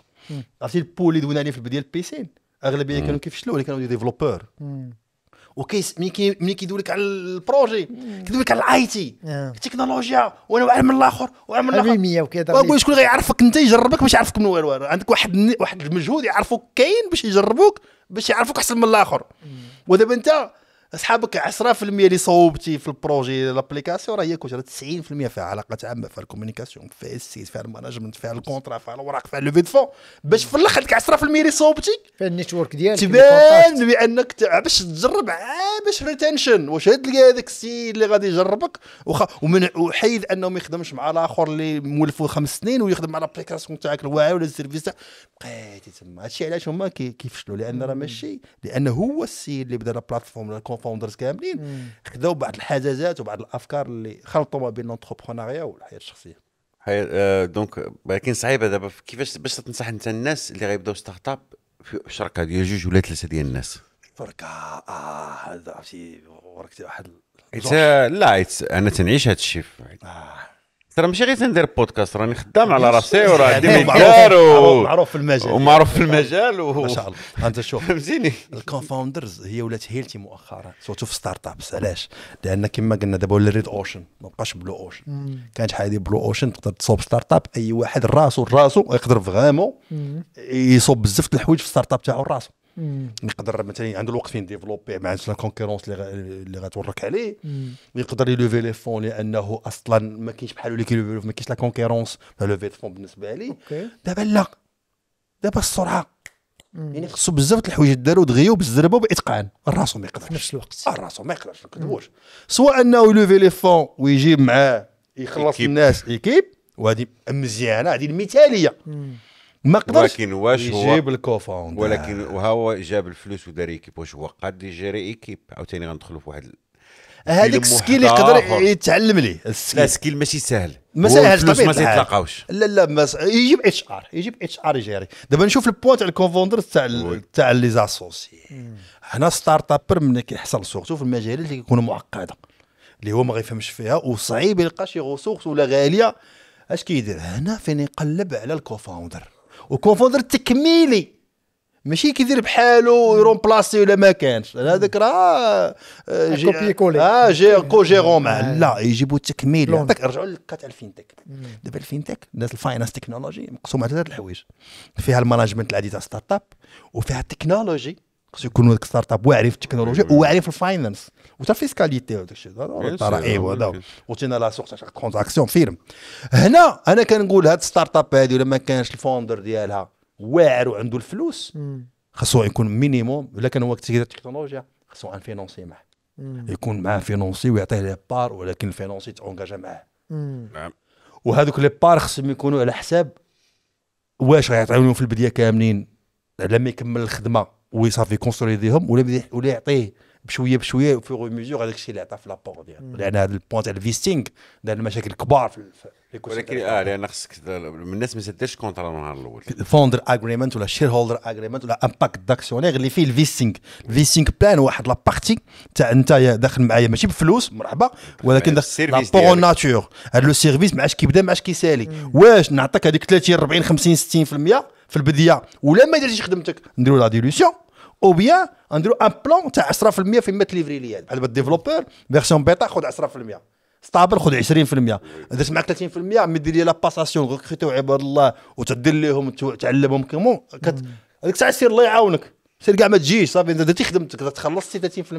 عرفتي البول اللي دوينا عليه في البدايه البيسين اغلبيه كانوا كيفشلوا اللي كانوا دي ديفلوبور وكيس ملي كي كيدوي لك على البروجي كيدوي لك على الاي آه. تي التكنولوجيا وانا من الاخر من الاخر علميه وكيهضر شكون غيعرفك انت يجربك باش يعرفك من والو عندك واحد واحد المجهود يعرفوك كاين باش يجربوك باش يعرفوك احسن من الاخر ودابا انت اصحابك 10% اللي صوبتي في البروجي لابليكاسيون راه هي كنت 90% فيها علاقات عامه فيها الكوميونيكاسيون فيها السيت فيها الماناجمنت فيها الكونترا فيها الوراق فيها لو فيدفون باش في الاخر ديك 10% اللي صوبتي فيها النيتورك ديالك تبان بانك باش تجرب باش ريتنشن واش هاد هذاك السيد اللي غادي يجربك وخ... ومن وحيد انه ما يخدمش مع الاخر اللي مولفو خمس سنين ويخدم مع لابليكاسيون تاعك الواعي ولا السيرفيس تاعك بقيتي تما هادشي علاش هما كيفشلوا لان راه ماشي لان هو السيد اللي بدا لابلاتفورم فاوندرز كاملين خداو بعض الحاجزات وبعض الافكار اللي خلطوا ما بين لونتربرونيا والحياه الشخصيه هي دونك آه، ولكن صعيبه دابا كيفاش باش تنصح انت الناس اللي غيبداو ستارت اب في شركه ديال جوج ولا ثلاثه ديال الناس فركا اه هذا عرفتي وراك واحد لا انا تنعيش هذا الشيء ترى ماشي غير ندير بودكاست راني خدام على راسي وراني يعني معروف, و... معروف في المجال ومعروف في المجال و... ما شاء الله انت شوف فهمتيني الكونفاوندرز هي ولات هيلتي مؤخرا سورتو في ستارت ابس علاش لان كما قلنا دابا ولا ريد اوشن ما بقاش بلو اوشن كانت شحال هذه بلو اوشن تقدر تصوب ستارت اب اي واحد راسو راسو يقدر فغيمون يصوب بزاف د الحوايج في ستارت اب تاعو راسو يقدر مثلا عنده الوقت فين ديفلوبي مع لا كونكورونس اللي اللي غتورك عليه يقدر يلوفي لي فون لانه اصلا ما كاينش بحال اللي كيلوفي ما كاينش لا كونكورونس لوفي فون بالنسبه لي دابا لا دابا السرعه يعني خصو بزاف الحوايج داروا دغيو بالزربه وباتقان راسو ما يقدرش نفس الوقت آه، راسو ما يقدرش ما نكذبوش سواء انه يلوفي لي فون ويجيب معاه يخلص الناس ايكيب وهذه مزيانه هذه المثاليه ما قدرش ولكن واش هو يجيب الكوفاوند ولكن هو جاب الفلوس ودار ايكيب واش هو قاد يجري ايكيب عاوتاني غندخلوا في واحد هذيك السكيل يقدر يتعلم ليه السكيل لا سكيل ماشي سهل ما ساهلش ما تيتلاقاوش لا لا ما يجيب اتش ار يجيب اتش ار يجيري دابا نشوف البوان تاع الكوفوندر تاع تاع لي زاسوسي حنا ستارت ابر ملي كيحصل سورتو في المجالات اللي كيكونوا معقده اللي هو ما غيفهمش فيها وصعيب يلقى شي غوسوغس ولا غاليه اش كيدير هنا فين يقلب على الكوفاوندر وكونفوندر تكميلي ماشي كيدير بحالو ويرون بلاسي ولا ما كانش هذاك راه آه، جي كوبي كولي اه جي كو جي معاه لا يجيبوا التكميل يعطيك رجعوا للكا تاع الفينتك دابا الفينتك الناس الفاينانس تكنولوجي مقسومه على ثلاث الحوايج فيها الماناجمنت العادي تاع ستارت اب وفيها التكنولوجي خصو يكون ستارت اب واعر في التكنولوجيا mm. وواعر في الفاينانس وتا فيسكاليتي وداك الشيء ترى ايوا هذا لا سوغ تاع ترونزاكسيون فيرم هنا انا كنقول هاد ستارت اب هادي ولا ما كانش الفوندر ديالها واعر وعنده الفلوس خاصو يكون مينيموم الا كان هو تكنولوجيا خاصو ان فينونسي معاه يكون معاه فينونسي ويعطيه لي بار ولكن الفينونسي تونجاجا معاه نعم وهذوك لي بار خصهم يكونوا على حساب واش غيعطيو في البدايه كاملين على ما يكمل الخدمه وصافي كونسوليديهم ولا ولا يعطيه بشويه بشويه وفي فور ميزور هذاك الشيء اللي عطى في لابور ديالو لان هذا البوان تاع الفيستينغ دار مشاكل كبار في ولكن اه لان خصك الناس ما سداش كونترا النهار الاول فوندر اجريمنت ولا شير هولدر اجريمنت ولا امباكت داكسيونير اللي فيه الفيستينغ الفيستينغ بلان واحد لابارتي تاع انت داخل معايا ماشي بفلوس مرحبا ولكن لابور اون ناتور هذا لو سيرفيس ما عادش كيبدا ما عادش كيسالي واش نعطيك هذيك 30 40 50 60% في البدايه ولا ما درتيش خدمتك نديرو لا ديلوسيون او بيان نديرو ان بلون تاع 10% فيما تليفري ليا بحال ديفلوبور فيرسيون بيتا خذ 10% ستابل خذ 20% درت معك 30% مي دير لي لاباساسيون باساسيون عباد الله وتدير لهم تعلمهم كيمون هذيك الساعه سير الله يعاونك سير كاع ما تجيش صافي انت درتي خدمتك تخلصتي 30%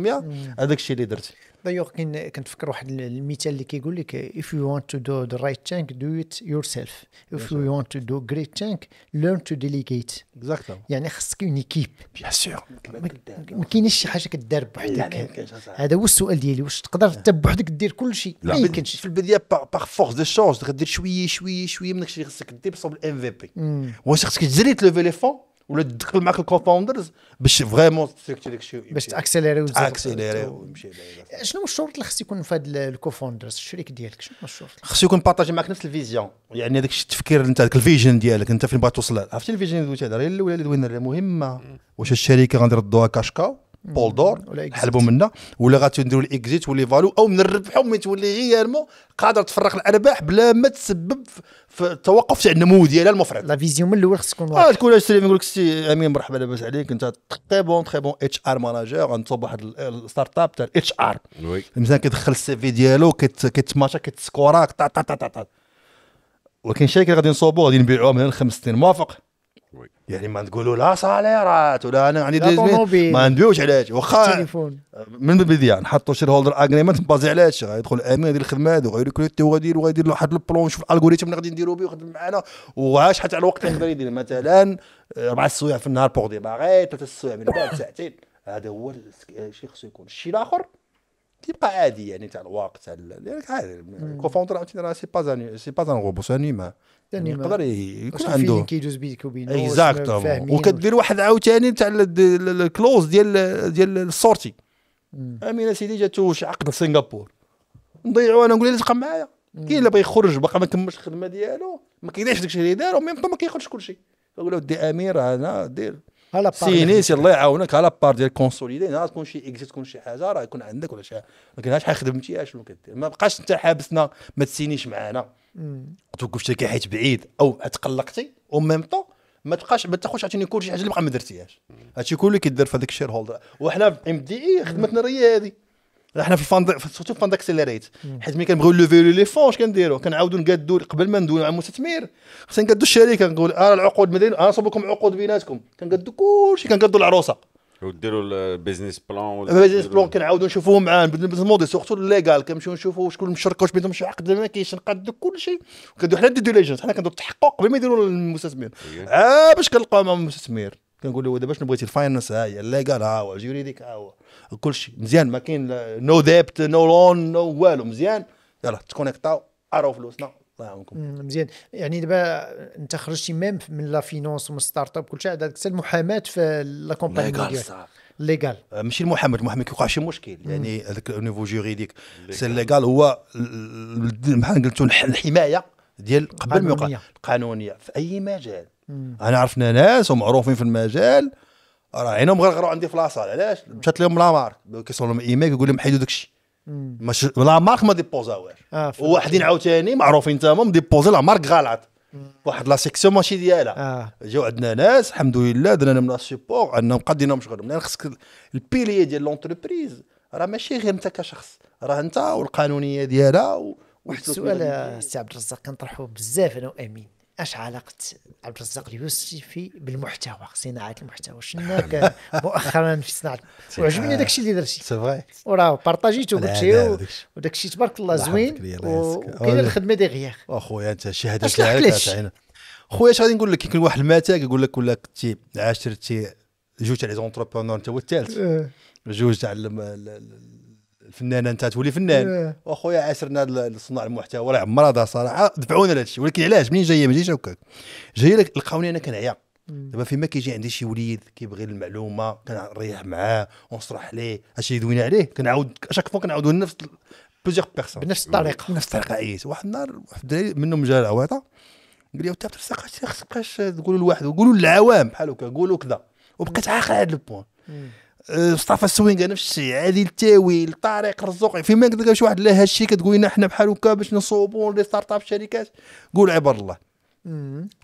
هذاك الشيء اللي درتي دايوغ كاين uh, كنتفكر واحد المثال اللي كيقول لك uh, if you want to do the right thing do it yourself if you want to do great thing learn to delegate اكزاكتومون يعني خصك اون ايكيب بيان سور ما كاينش شي حاجه كدار بوحدك هذا هو السؤال ديالي واش تقدر انت بوحدك دير كل شيء ما يمكنش في البدايه باغ فورس دو شونج تقدر دير شويه شويه شويه من الشيء اللي خصك دير بصوب الام في بي واش خصك تجري تلوفي لي فون ولا تدخل معك الكوفاوندرز باش فريمون تسيكتي داك الشيء باش تاكسيليري وتزيد تاكسيليري ويمشي شنو الشروط اللي خص يكون في هذا الكوفاوندرز الشريك ديالك شنو الشروط خص يكون بارطاجي معك نفس الفيزيون يعني هذاك التفكير انت هذاك الفيجن ديالك انت فين باغي توصل عرفتي الفيجن اللي دويت عليها هي الاولى اللي دوينا مهمه واش الشركه غندير الضوا كاش بول دور حلبوا منا ولا نديروا الاكزيت ولي فالو او من الربح من تولي مو قادر تفرق الارباح بلا ما تسبب في التوقف تاع النمو ديالها المفرط لا فيزيون من الاول خص تكون واضحه تكون اش يقول لك سي امين مرحبا لاباس عليك انت تري بون تري بون اتش ار ماناجور غنصب واحد الستارت اب تاع الاتش ار مثلا كيدخل السي في ديالو كيتماشى كيتسكوراك تا تا تا تا ولكن شركه غادي نصوبو غادي نبيعوها من خمس سنين موافق وي يعني ما تقولوا لا صاليرات ولا انا عندي دي ما ندويوش علاش واخا من البدايه نحطوا شير هولدر اجريمنت بازي علاش غيدخل امين يدير الخدمه هذا وغيدير تي وغيدير وغيدير له واحد البلون شوف الالغوريثم اللي غادي نديرو به ويخدم معنا وعاش حتى على الوقت اللي يقدر يدير مثلا اربع سوايع في النهار بوغ دي باغي ثلاث سوايع من بعد ساعتين هذا هو الشيء خصو يكون الشيء الاخر كيبقى عادي يعني تاع الوقت تاع يعني عادي كوفوندر عاوتاني راه سي با سي با ان روبو سي ان يعني, يعني يقدر يكون عنده كيدوز بينك وبينه اكزاكتومون وكدير واحد عاوتاني تاع الكلوز ديال ديال السورتي امين سيدي جاتو شي عقد سنغابور نضيعو انا نقول له تبقى معايا كاين اللي بغى يخرج باقا ما كملش الخدمه ديالو ما كيديرش داكشي اللي دار وميم طون ما كيخرجش كلشي نقول له ودي امير انا دير سي الله يعاونك على بار ديال كونسوليدي نهار نعم، تكون شي اكزيت تكون شي حاجه راه يكون عندك ولا شي ما شحال خدمتي شنو كدير ما بقاش انت حابسنا ما تسينيش معانا توقف كي حيت بعيد او تقلقتي او ميم طو ما تبقاش ما تاخذش عاوتاني كل شي حاجه اللي باقا ما درتيهاش هادشي كله كيدير في هذاك الشير هولدر وحنا ام دي اي خدمتنا هي هذه احنا في الفاند سورتو فاند اكسيليريت حيت ملي كنبغيو لوفي لي فون اش كنديرو كنعاودو نقادو قبل ما ندوي مع المستثمر خصنا نقادو الشركه نقول اه العقود مدين انا نصب لكم عقود بيناتكم كنقادو كلشي كنقادو العروسه وديروا البيزنس بلان البيزنس بلان كنعاودو نشوفوه معاه نبدلوا البيزنس موديل سورتو ليغال كنمشيو نشوفوا شكون مشرك واش بينهم شي عقد ما كاينش نقادو كلشي كندو حنا دي ديليجنس حنا كندو التحقق قبل ما يديروا المستثمر إيه. عا باش كنلقاو مع المستثمر كنقول له دابا شنو بغيتي الفاينانس ها هي الليغال ها آه، هو الجيوريديك آه، ها هو كل شيء مزيان ما كاين نو ديبت نو لون نو والو مزيان يلاه تكونيكتاو اراو فلوسنا الله يعاونكم مزيان يعني دابا انت خرجتي ميم من لا فينونس ومن ستارت اب كلشي عندك حتى المحاماه في لا كومباني ديالك ليغال ماشي المحاماه المحامي كيوقع شي مشكل يعني هذاك النيفو جوريديك سي ليغال هو بحال قلتو الحمايه ديال قبل ما يوقع القانونيه في اي مجال انا عرفنا ناس ومعروفين في المجال راه عينهم غرغروا عندي في لاصال علاش مشات لهم لا مارك كيصور لهم ايميل يقول لهم حيدوا داكشي لا مارك ما ديبوزاوهاش آه وواحدين عاوتاني معروفين تمام ديبوزي لا مارك غلط واحد لا سيكسيون ماشي ديالها آه. جاو عندنا ناس الحمد لله درنا لهم لا سيبور عندنا مقدينهم شغلهم لان خصك البيلي ديال لونتربريز راه ماشي غير انت كشخص راه انت والقانونيه ديالها واحد السؤال سي عبد الرزاق كنطرحوه بزاف انا وامين اش علاقه عبد الرزاق اليوسفي بالمحتوى صناعه المحتوى كان مؤخرا في صناعه وعجبني آه. داك الشيء اللي درتي وراه بارطاجيته قلت وداك الشيء تبارك الله زوين وكاين الخدمه غياخ اخويا انت شهاده تاعنا خويا اش غادي نقول لك يمكن واحد مات يقول لك ولا كنتي عاشرتي جوج تاع لي زونتربرونور انت هو الثالث إيه. جوج تاع الفنان انت تولي فنان إيه. واخويا عاشرنا صناع المحتوى راه عمرها هذا صراحه آه، دفعونا لهذا الشيء ولكن علاش منين جايه ما جايش هكاك جايه لقاوني انا كنعيا دابا فيما كيجي عندي شي وليد كيبغي المعلومه كنريح معاه ونشرح ليه هادشي اللي دوينا عليه كنعاود اشاك فوا كنعاودو نفس بلوزيغ بيغسون بنفس الطريقه بنفس الطريقه عييت إيه. واحد النهار واحد الدراري منهم جا العواطه قال لي انت خاصك تقولوا لواحد قولوا للعوام بحال هكا قولوا كذا وبقيت عاقل على هذا البوان آه، مصطفى السوينقه نفس الشيء عادل التاويل طارق الرزوقي فيما كتلقى شي واحد لا هادشي كتقول لنا حنا بحال هكا باش نصوبوا لي ستارت اب شركات قول عبر الله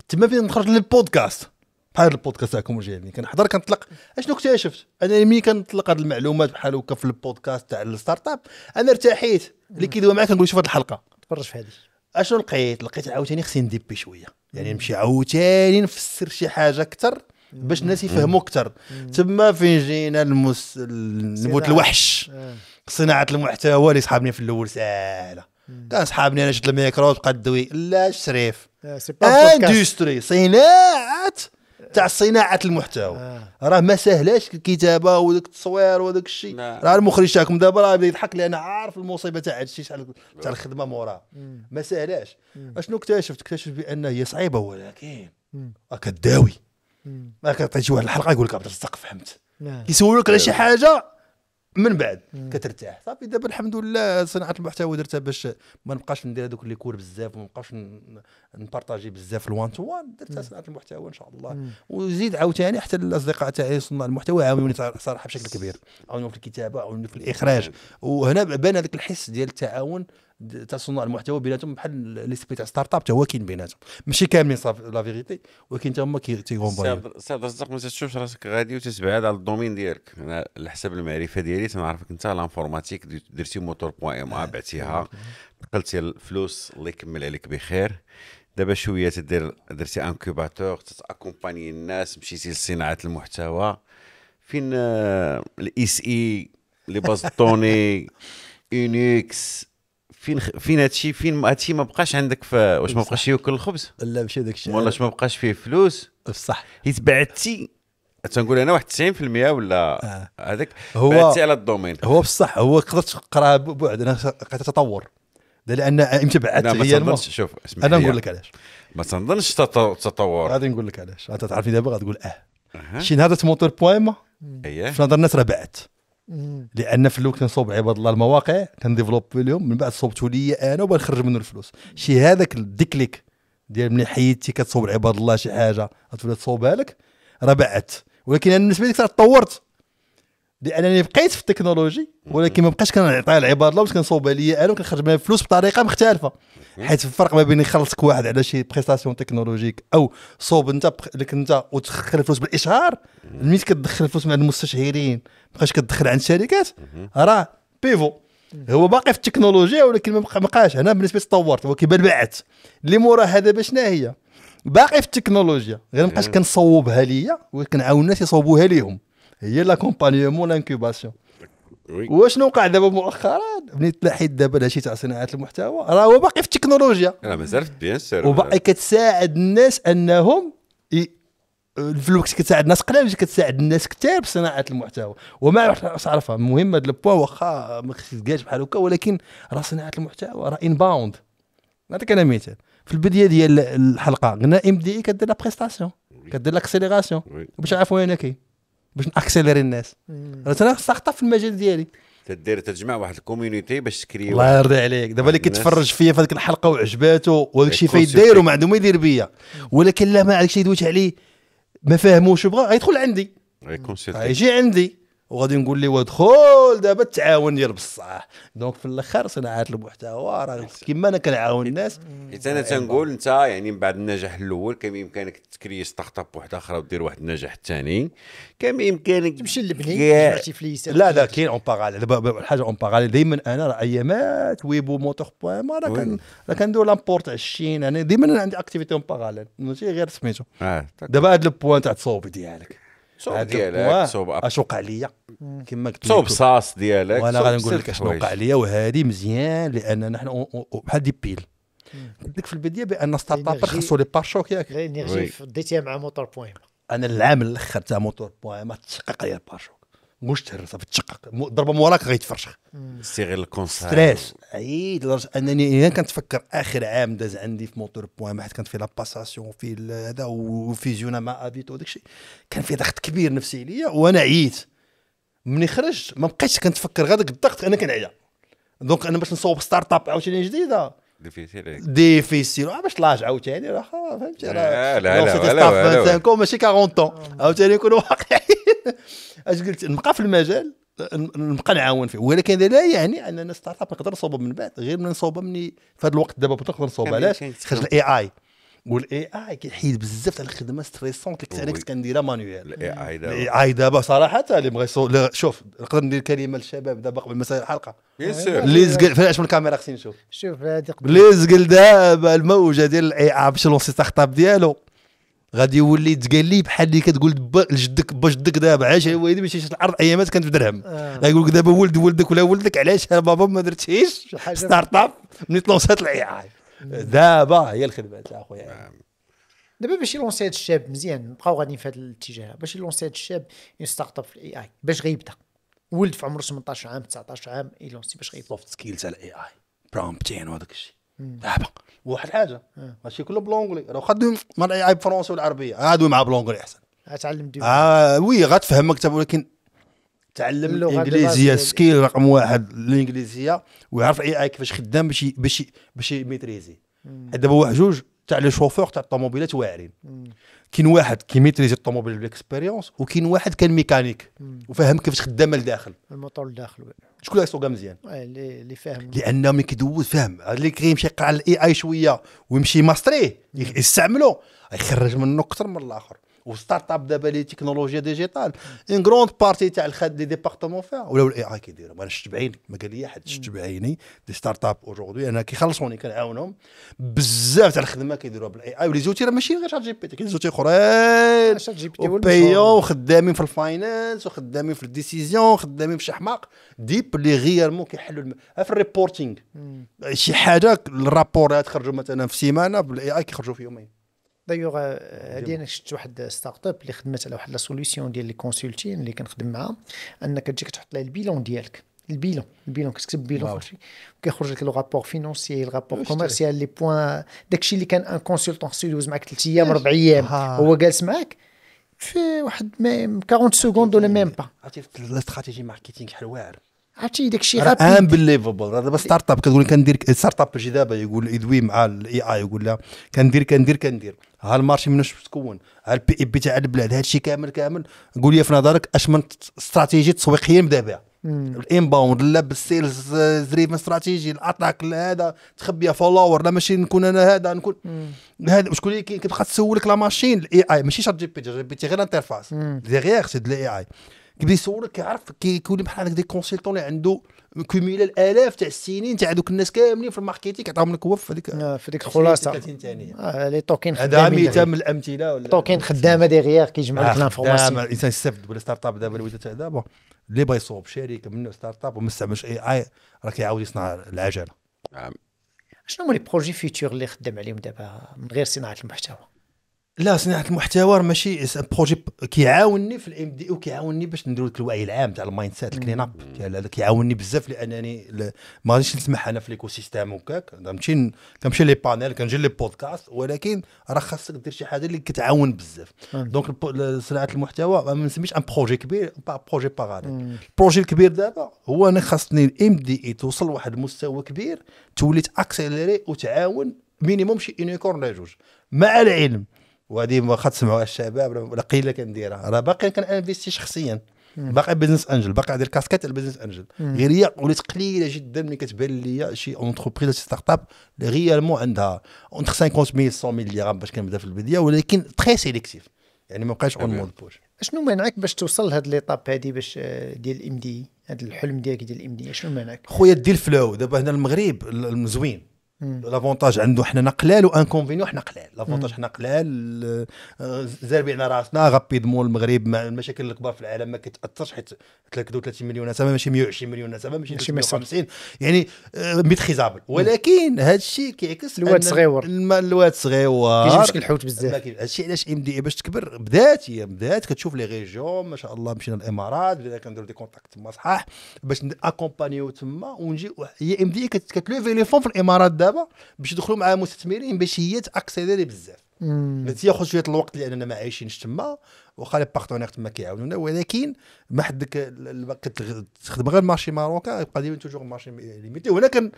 تما فين نخرج للبودكاست بحال البودكاست تاعكم يعني كنحضر كنطلق اشنو اكتشفت انا ملي كنطلق هاد المعلومات بحال هكا في البودكاست تاع الستارت اب انا ارتحيت اللي كيدوي معايا كنقول شوف هاد الحلقه تفرج في هادي اشنو لقيت لقيت عاوتاني خصني نديبي شويه يعني نمشي عاوتاني نفسر شي حاجه اكثر باش الناس يفهموا اكثر تما فين جينا المس... نموت الوحش آه. صناعه المحتوى اللي صحابني في الاول ساهله كان صحابني انا شد الميكرو وبقى الدوي لا شريف اندستري آه، آه، صناعه تاع صناعه المحتوى آه. راه ما سهلاش الكتابه وذاك التصوير وذاك الشيء راه المخرج تاعكم دابا راه بدا يضحك لان عارف المصيبه تاع هذا الشيء تاع الخدمه موراه ما سهلاش اشنو اكتشفت اكتشفت بان هي صعيبه ولكن كداوي ما كتعطيش واحد الحلقه يقول لك عبد الرزاق فهمت نعم. يسولك على شي حاجه من بعد كترتاح صافي دابا الحمد لله صناعه المحتوى درتها باش ما نبقاش ندير هذوك لي كور بزاف وما نبقاش نبارطاجي بزاف الوان تو وان درتها صناعه المحتوى ان شاء الله وزيد عاوتاني حتى الاصدقاء تاعي صناع المحتوى عاونوني صراحه بشكل كبير عاونوني في الكتابه عاونوني في الاخراج وهنا بان هذاك الحس ديال التعاون تاع صناع المحتوى بيناتهم بحال سبي تاع ستارت اب حتى هو كاين بيناتهم ماشي كاملين صافي لا فيغيتي ولكن حتى هما تيغومبايو سعد صدق ما تشوفش راسك غادي وتتبعد على الدومين ديالك انا على حسب المعرفه ديالي تنعرفك انت لانفورماتيك درتي موتور بوان ام ا بعتيها نقلتي الفلوس الله يكمل عليك بخير دابا شويه تدير درتي انكوباتور تتاكومباني الناس مشيتي لصناعه المحتوى فين الاس اي لي باز طوني يونيكس فين فين هادشي فين هادشي ما بقاش عندك في واش ما بقاش ياكل الخبز لا ماشي داك الشيء ولا ما بقاش فيه فلوس بصح حيت بعدتي تنقول انا واحد 90% ولا آه. هذاك آه. هو بعدتي على الدومين هو بصح هو قدرت تقراها بعد انا قريتها تطور لان امتى بعدت هي ما شوف اسمح انا نقول لك علاش ما تنظنش تطور غادي نقول لك علاش انت تعرفني دابا غتقول اه, أه. شي نهار تمونتور بوان ما إيه. في نظر الناس راه بعت لان في الاول كنصوب عباد الله المواقع كنديفلوبي لهم من بعد صوبتو ليا انا وبنخرج منه الفلوس شي هذاك الديكليك ديال ملي حيدتي كتصوب عباد الله شي حاجه غتولي تصوبها لك راه بعدت ولكن انا بالنسبه لي تطورت لانني بقيت في التكنولوجي ولكن ما بقاش كنعطيها العباد الله باش كنصوبها ليا انا وكنخرج منها فلوس بطريقه مختلفه حيت الفرق ما بين يخلصك واحد على شي بريستاسيون تكنولوجيك او صوب انت لك انت وتدخل الفلوس بالاشهار ملي كتدخل الفلوس مع المستشهرين ما بقاش كتدخل عند الشركات راه بيفو هو باقي في التكنولوجيا ولكن ما بقاش هنا بالنسبه تطورت هو كيبان بعت اللي مورا هذا باش هي باقي في التكنولوجيا غير ما بقاش كنصوبها ليا ولكن عاون الناس يصوبوها ليهم هي لاكومبانيومون لانكوباسيون وي وشنو وقع دابا مؤخرا بنيت لحيت دابا هادشي تاع صناعه المحتوى راه هو باقي في التكنولوجيا راه مازال بيان سير وباقي كتساعد الناس انهم في الوقت كتساعد الناس قلال كتساعد الناس كثار بصناعه المحتوى وما عرفها مهم هذا البوا واخا ما خصكش بحال هكا ولكن راه صناعه المحتوى راه انباوند نعطيك انا مثال في البدايه ديال الحلقه قلنا ام دي اي كدير لا بريستاسيون كدير لاكسيليراسيون باش عارف وين كاين باش ناكسيليري الناس انا ساخطه في المجال ديالي تدير تجمع واحد الكوميونيتي باش تكري الله يرضي عليك دابا اللي كيتفرج فيا في هذيك الحلقه وعجباتو وهذاك الشيء فايت داير وما عنده ما يدير بيا ولكن لا ما عليك شي دويت عليه ما فاهموش بغا غيدخل عندي غيجي عندي وغادي نقول لي وادخل دابا التعاون ديال بصح دونك في الاخر صناعه المحتوى راه كما انا كنعاون الناس حيت انا آه، تنقول انت يعني من بعد النجاح الاول كان بامكانك تكري ستارت اب واحده اخرى ودير واحد النجاح الثاني كان بامكانك تمشي في فليس لا لا كاين اون باغال دابا الحاجه اون باغال دائما انا راه ايامات ويبو موتور بوان ما راه راه كندور لامبورت عشين انا دائما عندي اكتيفيتي اون باغال ماشي غير سميتو آه، دابا هذا البوان تاع تصوبي ديالك صوب ديالك صوب اش وقع ليا كما قلت صوب صاص ديالك وانا غادي نقول لك شنو وقع ليا وهذه مزيان لاننا حنا بحال دي بيل قلت لك في البدايه بان ستارت اب خاصو لي بارشوك ياك غير ديتيها مع موتور بويم انا العام الاخر تاع موتور ما تشقق لي البارشوك مش تهرس تشقق ضربه موراك غيتفرشخ سي غير الكونسير ستريس عييت لدرجه انني كنتفكر اخر عام داز عندي في موتور بوان واحد كانت فيه لاباساسيون في هذا وفيزيون مع ابيتو وداك الشيء كان فيه ضغط كبير نفسي عليا وانا عييت ملي خرجت ما بقيتش كنتفكر غير الضغط انا كنعيا دونك انا باش نصوب ستارت اب عاوتاني جديده ديفيسيل ديفيسيل آه، باش لاج عاوتاني راه فهمتي راه لا لا لا لا لا لا لا لا لا واقعي اش قلت نبقى في المجال نبقى نعاون فيه ولكن لا يعني اننا ستارت اب نقدر نصوبها من بعد غير من نصوبها مني في هذا الوقت دابا نقدر نصوبها علاش خرج الاي اي والاي اي كيحيد بزاف تاع الخدمه ستريسون اللي كنت انا كنت كنديرها مانويل الاي اي دابا الاي اي دابا صراحه اللي بغى يصور شوف نقدر ندير كلمه للشباب دابا قبل ما الحلقه بيان سور لي زقل فاش من الكاميرا خصني نشوف شوف هذه لي زقل دابا الموجه ديال الاي اي باش لونسي ستارت اب ديالو غادي يولي تقال لي بحال اللي كتقول لجدك با جدك دابا عاش الوالد ماشي الارض ايامات كانت بدرهم آه. يقول لك دابا ولد ولدك ولا ولدك علاش بابا ما درتيش ستارت اب ملي تلونسات الاي اي دابا هي الخدمه اخويا يعني. نعم. دابا باش يلونسي هذا الشاب مزيان نبقاو غاديين في هذا الاتجاه باش يلونسي هذا الشاب ستارت اب في الاي اي باش غيبدا ولد في عمر 18 عام 19 عام يلونسي باش غيبدا سوفت سكيلز على الاي اي برومبتين وهذاك الشيء لعبه واحد حاجه آه. ماشي كله بلونغلي راه خدم مرة عيب فرونسي والعربيه هادو مع بلونغلي احسن غتعلم ديما اه وي غتفهم مكتب ولكن تعلم الانجليزيه سكيل رقم واحد الانجليزيه ويعرف اي كيفاش خدام باش باش باش يميتريزي دابا واحد جوج تاع لي شوفور تاع الطوموبيلات واعرين كاين واحد كيميتريزي الطوموبيل بالاكسبيريونس وكاين واحد كان ميكانيك وفاهم كيفاش خدامه لداخل الموتور لداخل شكون اللي سوقها مزيان اللي فاهم لانه ملي كيدوز فاهم اللي كيمشي يقرا الاي اي شويه ويمشي ماستريه يستعملو يخرج منه اكثر من الاخر وستارت اب دابا اللي تكنولوجيا ديجيتال ان غروند بارتي تاع الخد لي ديبارتمون فيها ولاو الاي اي كيديرهم انا شفت بعيني ما قال لي حد شفت بعيني دي ستارت اب اوجوردي انا كيخلصوني كنعاونهم بزاف تاع الخدمه كيديروها بالاي اي ولي زوتي راه ماشي غير شات جي بي تي كاين زوتي اخرين آه، شات جي بي تي وبيو في الفاينانس وخدامين في الديسيزيون خدامين في شي حماق ديب اللي غيرمون كيحلوا الم... آه، في الريبورتينغ شي حاجه الرابورات خرجوا مثلا في سيمانه بالاي اي كيخرجوا في يومين دايوغ هذه انا شفت واحد ستارت اب اللي خدمت على واحد لا سوليسيون ديال لي كونسلتين اللي كنخدم معاها انك تجيك تحط لها البيلون ديالك البيلون البيلون كتكتب البيلون كيخرج لك لو رابور فينونسي الرابور كوميرسيال لي بوان داكشي اللي كان ان كونسلتون خصو يدوز معاك ثلاث ايام اربع ايام آه. هو جالس معاك في واحد 40 سكوند ولا ميم با عرفتي الاستراتيجي ماركتينغ شحال واعر عرفتي داك الشيء غابيد انبليفبل هذا ستارت اب كتقول كندير ستارت اب جي دابا يقول ادوي مع الاي اي يقول لها كندير كندير كندير ها المارشي مناش تكون ها البي اي بي تاع البلاد هذا الشيء كامل كامل قول لي في نظرك اش من استراتيجي تسويقيه نبدا بها الانباوند لا بالسيلز زريف استراتيجي الاتاك لا هذا تخبي فولور لا ماشي نكون انا هذا نكون هذا شكون اللي كتبقى تسولك لا ماشين الاي اي ماشي شات جي بي تي جي بي تي غير انترفاس ديغيغ سي دي الاي اي كيبدا يصورك كيعرف كيكون بحال دي كونسلتون اللي عنده كوميلا الالاف تاع السنين تاع دوك الناس كاملين في الماركتينغ كيعطيهم لك هو آه، في هذيك في هذيك الخلاصه 30 ثانيه اه لي توكين هذا مثال من الامثله ولا توكين خدامه ديغيير كيجمع لك آه، الانفورماسيون الانسان يستافد ولا ستارت اب دابا الولايات تاع دابا اللي بغى يصوب شركه من ستارت اب وما استعملش اي اي راه كيعاود يصنع العجله نعم شنو هما لي بروجي فيتور اللي خدام عليهم دابا من غير صناعه المحتوى لا صناعه المحتوى ماشي بروجي كيعاونني في الام دي وكيعاونني باش ندير لك الوعي العام تاع المايند سيت الكلين اب كيعاونني بزاف لانني ما غاديش نسمح انا في ليكو سيستيم وكاك كنمشي كنمشي لي بانيل كنجي لي بودكاست ولكن راه خاصك دير شي حاجه اللي كتعاون بزاف دونك آه. صناعه المحتوى ما نسميش ان بروجي كبير بروجي باغالي البروجي الكبير دابا هو انا خاصني الام دي اي e توصل لواحد المستوى كبير تولي تاكسيليري وتعاون مينيموم شي يونيكورن لا جوج مع العلم وهذه واخا تسمعوا الشباب ولا قيله كنديرها راه باقي كنانفيستي شخصيا باقي بزنس انجل باقي عندي الكاسكات البزنس انجل غير هي ولات قليله جدا ملي كتبان لي شي اونتربريز شي ستارت اب اللي ريالمون عندها اونتر 50 100 مليار باش كنبدا في البدايه ولكن تري سيليكتيف يعني ما بقاش اون مود بوش شنو مانعك باش توصل لهاد ليطاب هادي باش آه، ديال الام دي هذا الحلم ديالك ديال الام دي شنو مانعك خويا دير فلو دابا هنا المغرب المزوين لافونتاج عنده حنا قلال كونفينيو حنا آه، قلال لافونتاج حنا قلال زاربي على راسنا غابيدمون المغرب مع المشاكل الكبار في العالم ما كتاثرش حيت 33 مليون نسمه ماشي 120 مليون نسمه ماشي 150 يعني آه، ميتريزابل ولكن هذا الشيء كيعكس الواد صغيور الواد صغيور كيجي مشكل الحوت بزاف هذا الشيء علاش ام دي باش تكبر بدات هي بدات كتشوف لي ريجيون ما شاء الله مشينا الامارات بدينا كنديروا دي كونتاكت تما صحاح باش اكونبانيو تما ونجي هي ام دي كتلوفي لي فون في الامارات دابا باش يدخلوا مع مستثمرين باش هي تاكسيليري بزاف تياخذ شويه الوقت لاننا ما عايشينش تما وخا لي بارتنير تما كيعاونونا ولكن ما حدك تخدم غير مارشي ماروكا يبقى ديما توجور مارشي ليميتي وهنا كان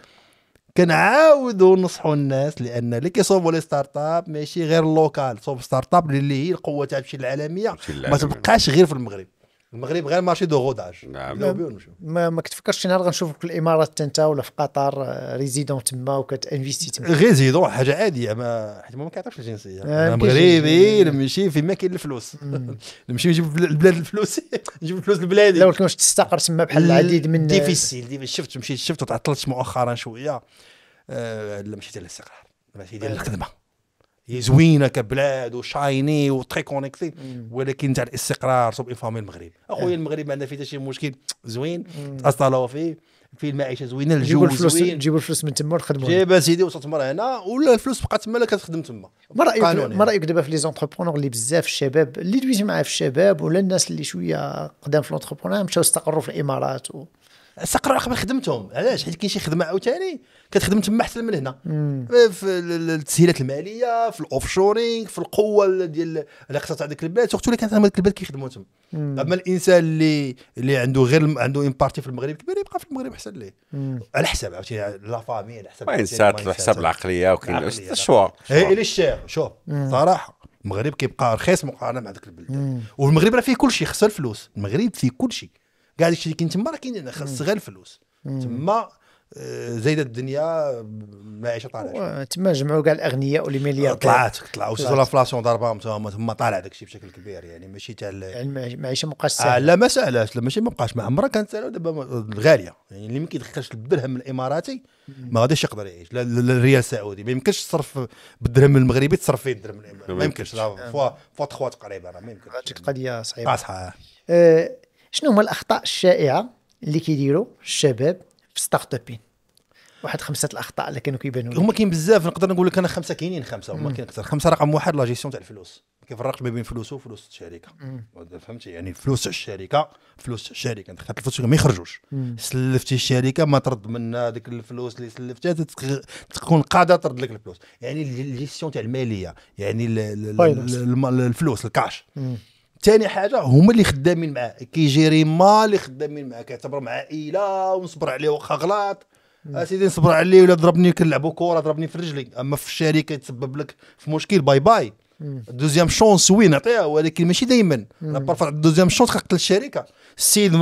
كنعاودوا نصحوا الناس لان اللي كيصوبوا لي ستارت اب ماشي غير اللوكال صوب ستارت اب اللي هي القوه تاع تمشي العالميه ما تبقاش غير في المغرب المغرب غير مارشي دو غوداج نعم ما, ما كتفكرش شي نهار غنشوفك في الامارات انت ولا في قطر آه، ريزيدون تما انفيستي تما ريزيدون حاجه عاديه ما حيت ما كيعطيوش الجنسيه انا آه، مغربي يعني. نمشي في ما كاين الفلوس نمشي نجيب البلاد الفلوس نجيب الفلوس لبلادي ولكن واش تستقر تما بحال العديد من ديفيسيل ديفيسيل شفت مشيت شفت وتعطلت مؤخرا شويه آه، لا مشيت على الاستقرار ماشي ديال الخدمه هي زوينه كبلاد وشايني وتري كونيكتي ولكن تاع الاستقرار سوب انفامي المغرب اخويا المغرب ما عندنا فيه حتى شي مشكل زوين تاصلوا فيه فيه المعيشه زوينه الجو الفلوس زوين جيبوا الفلوس من تما وتخدموا جيبها سيدي وتتمر هنا ولا الفلوس بقات تما لا كتخدم تما ما رايك ما رايك دابا في لي زونتربرونور اللي بزاف الشباب اللي دويتي معاه في الشباب ولا الناس اللي شويه قدام في لونتربرونور مشاو استقروا في الامارات و... استقروا على خدمتهم علاش حيت كاين شي خدمه عاوتاني كتخدم تما احسن من هنا في التسهيلات الماليه في الاوفشورينغ في القوه ديال الاقتصاد تاع ديك البلاد سورتو اللي كانت هذوك البلاد كيخدموا تما اما الانسان اللي اللي عنده غير عنده ان بارتي في المغرب كبير يبقى في المغرب احسن ليه على حساب عرفتي لا فامي على حساب على حساب العقليه وكاين الشوا الى الشير شوف صراحه المغرب كيبقى رخيص مقارنه مع ذاك البلدان والمغرب راه فيه كل شيء خسر الفلوس المغرب فيه كل شيء كاع داكشي اللي كاين تما راه كاين هنا خاص غير الفلوس تما آه، زايده الدنيا معيشه طالعه تما جمعوا كاع الاغنياء والملياردير آه، طلعت طلعوا وصلوا لافلاسيون ضربهم تما تما طالع الشيء بشكل كبير يعني ماشي تاع المعيشه يعني مقاسه آه لا ما سهلاش لا ماشي ما بقاش ما عمرها كانت سهله دابا غاليه يعني اللي ما كيدخلش الدرهم الاماراتي ما غاديش يقدر يعيش لا الريال السعودي ما يمكنش تصرف بالدرهم المغربي تصرف فيه الدرهم ما يمكنش آه. فوا فوا تخوا تقريبا ما يمكنش هذيك قضيه صعيبه صح شنو هما الاخطاء الشائعه اللي كيديروا الشباب في ستارت ابين واحد خمسه الاخطاء اللي كانوا كيبانوا هما كاين بزاف نقدر نقول لك انا خمسه كاينين خمسه هما كاين اكثر خمسه رقم واحد لا جيستيون تاع الفلوس كيفرقش ما بين فلوسه وفلوس الشركه فهمتي يعني الفلوس تاع الشركه فلوس الشركه انت خدت الفلوس ما يخرجوش سلفتي الشركه ما ترد منا هذيك الفلوس اللي سلفتها تكون قاعده ترد لك الفلوس يعني الجيستيون تاع الماليه يعني الفلوس الكاش ثاني حاجه هما اللي خدامين معاه كيجيري ما اللي خدامين معاه كيعتبر مع عائله ونصبر عليه واخا غلط اسيدي آه، نصبر عليه ولا ضربني كنلعبوا كره ضربني في رجلي اما في الشركه يتسبب لك في مشكل باي باي دوزيام شونس وي نعطيها ولكن ماشي دائما لابارفا دوزيام شونس كتقتل الشركه السيد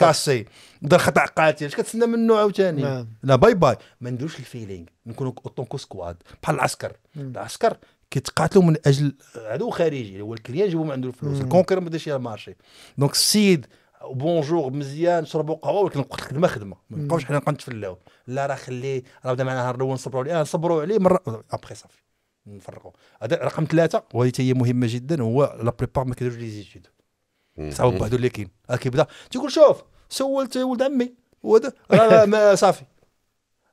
كاسي دار خطا قاتل اش كتسنى منه عاوتاني نعم. لا باي باي ما ندوش الفيلينغ نكونوا كو سكواد بحال العسكر العسكر كيتقاتلوا من اجل عدو خارجي اللي هو الكليان جيبوا من عنده الفلوس الكونكر ما داش المارشي دونك السيد بونجور مزيان شربوا قهوه ولكن قلت خدمه خدمه ما نبقاوش حنا نتفلاو لا راه خليه راه بدا معنا نهار الاول نصبروا عليه آه، نصبروا عليه مره ابخي صافي نفرقوا هذا رقم ثلاثه وهذه هي مهمه جدا هو لا بريبار ما كيديروش لي زيتود صعب بعدو اللي كاين آه، كيبدا تيقول شوف سولت ولد عمي وهذا صافي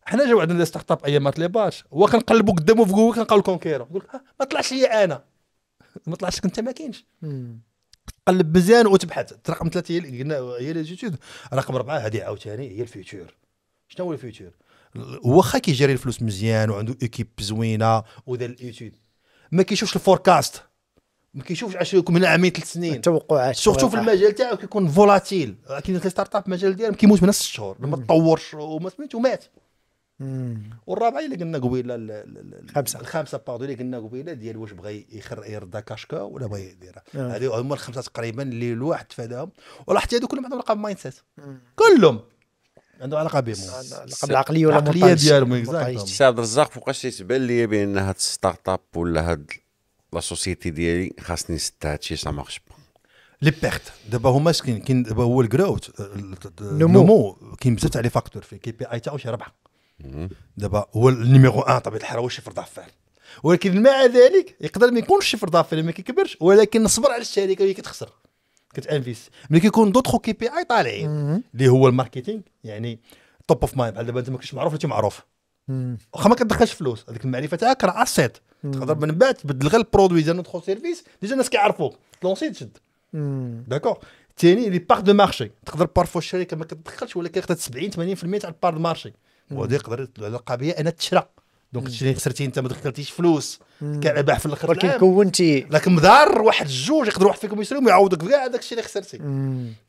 حنا جاو عندنا ستارت اب ايامات لي باش هو كنقلبوا قدامه في جوجل كنلقاو الكونكيرو يقول آه، ما طلعش هي انا ما طلعش انت ما كاينش قلب مزيان وتبحث رقم ثلاثه هي قلنا هي ليزيتود رقم اربعه هذه عاوتاني هي الفيوتشر شنو هو الفيوتشر واخا كيجري الفلوس مزيان وعنده ايكيب زوينه ودار الايتود ما كيشوفش الفوركاست ما كيشوفش عاش من عامين ثلاث سنين التوقعات سورتو في المجال تاعو كيكون فولاتيل كاين لي ستارت اب المجال ديالهم كيموت من ست شهور ما تطورش وما سميتو مات والرابعه اللي قلنا قبيله الخمسه الخمسه باردون اللي قلنا قبيله ديال واش بغى يرضى كاشكا ولا بغى يديرها هذه آه. هما الخمسه تقريبا اللي الواحد تفاداهم ولاحظت هذو كلهم عندهم علاقه بالمايند سيت كلهم عنده علاقه بهم علاقه بالعقليه ولا العقليه ديالهم اكزاكتومون سي عبد الرزاق فوقاش تيتبان لي بان هاد ستارت اب ولا هاد لا سوسيتي ديالي خاصني نسد هادشي سا مارش با لي بيرت دابا هما كاين دابا هو الكراوت النمو كاين بزاف تاع لي فاكتور فيه كي بي اي تاعو شي ربحه دابا هو النيميرو 1 طبيعه الحال هو الشيفر دافير ولكن مع ذلك يقدر ما يكونش الشيفر دافير ما كيكبرش ولكن نصبر على الشركه وهي كتخسر كتانفيس ملي كيكون دوطخ كي بي اي طالعين اللي هو الماركتينغ يعني توب اوف مايند بحال دابا انت ما كنتش معروف انت معروف واخا ما كتدخلش فلوس هذيك المعرفه تاعك راه اسيت تقدر من بعد تبدل غير البرودوي ديال نوتخ سيرفيس ديجا الناس كيعرفوك تلونسي تشد داكوغ ثاني لي بار دو مارشي تقدر بارفو الشركه ما كتدخلش ولكن خدات 70 80% تاع البار دو مارشي وهذا يقدر يتعلق بيا انا تشرى دونك تشري خسرتي انت ما دخلتيش فلوس كربح في الاخر ولكن كونتي لكن مضار واحد الجوج يقدر واحد فيكم يشريهم يعوضك كاع داك الشيء اللي خسرتي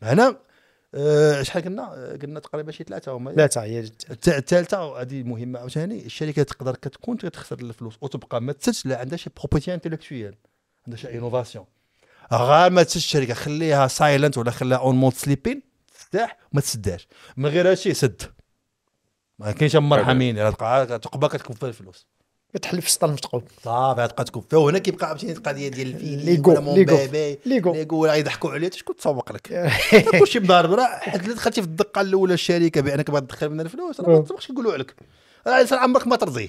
هنا آه، شحال قلنا آه، قلنا تقريبا شي ثلاثه هما ثلاثه هي الثالثه هذه مهمه عاوتاني الشركه تقدر كتكون تخسر الفلوس وتبقى ما تسدش لا عندها شي بروبيتي انتلكتويال عندها شي انوفاسيون غير ما تسدش الشركه خليها سايلنت ولا خليها اون مود سليبين ترتاح ما تسداش من غير هادشي سد ما كاينش مرحمين القاعه تقبى كتكفى الفلوس كتحل في السطل متقوب صافي تبقى تكفى وهنا كيبقى عرفتي القضيه ديال الفيلم ليغو ليغو ليغو ليغو ولا يضحكوا عليه شكون تسوق لك كلشي مضارب راه حيت دخلتي في الدقه الاولى الشركه بانك باغي تدخل منها الفلوس راه ما تبقاش يقولوا عليك راه عمرك ما ترضيه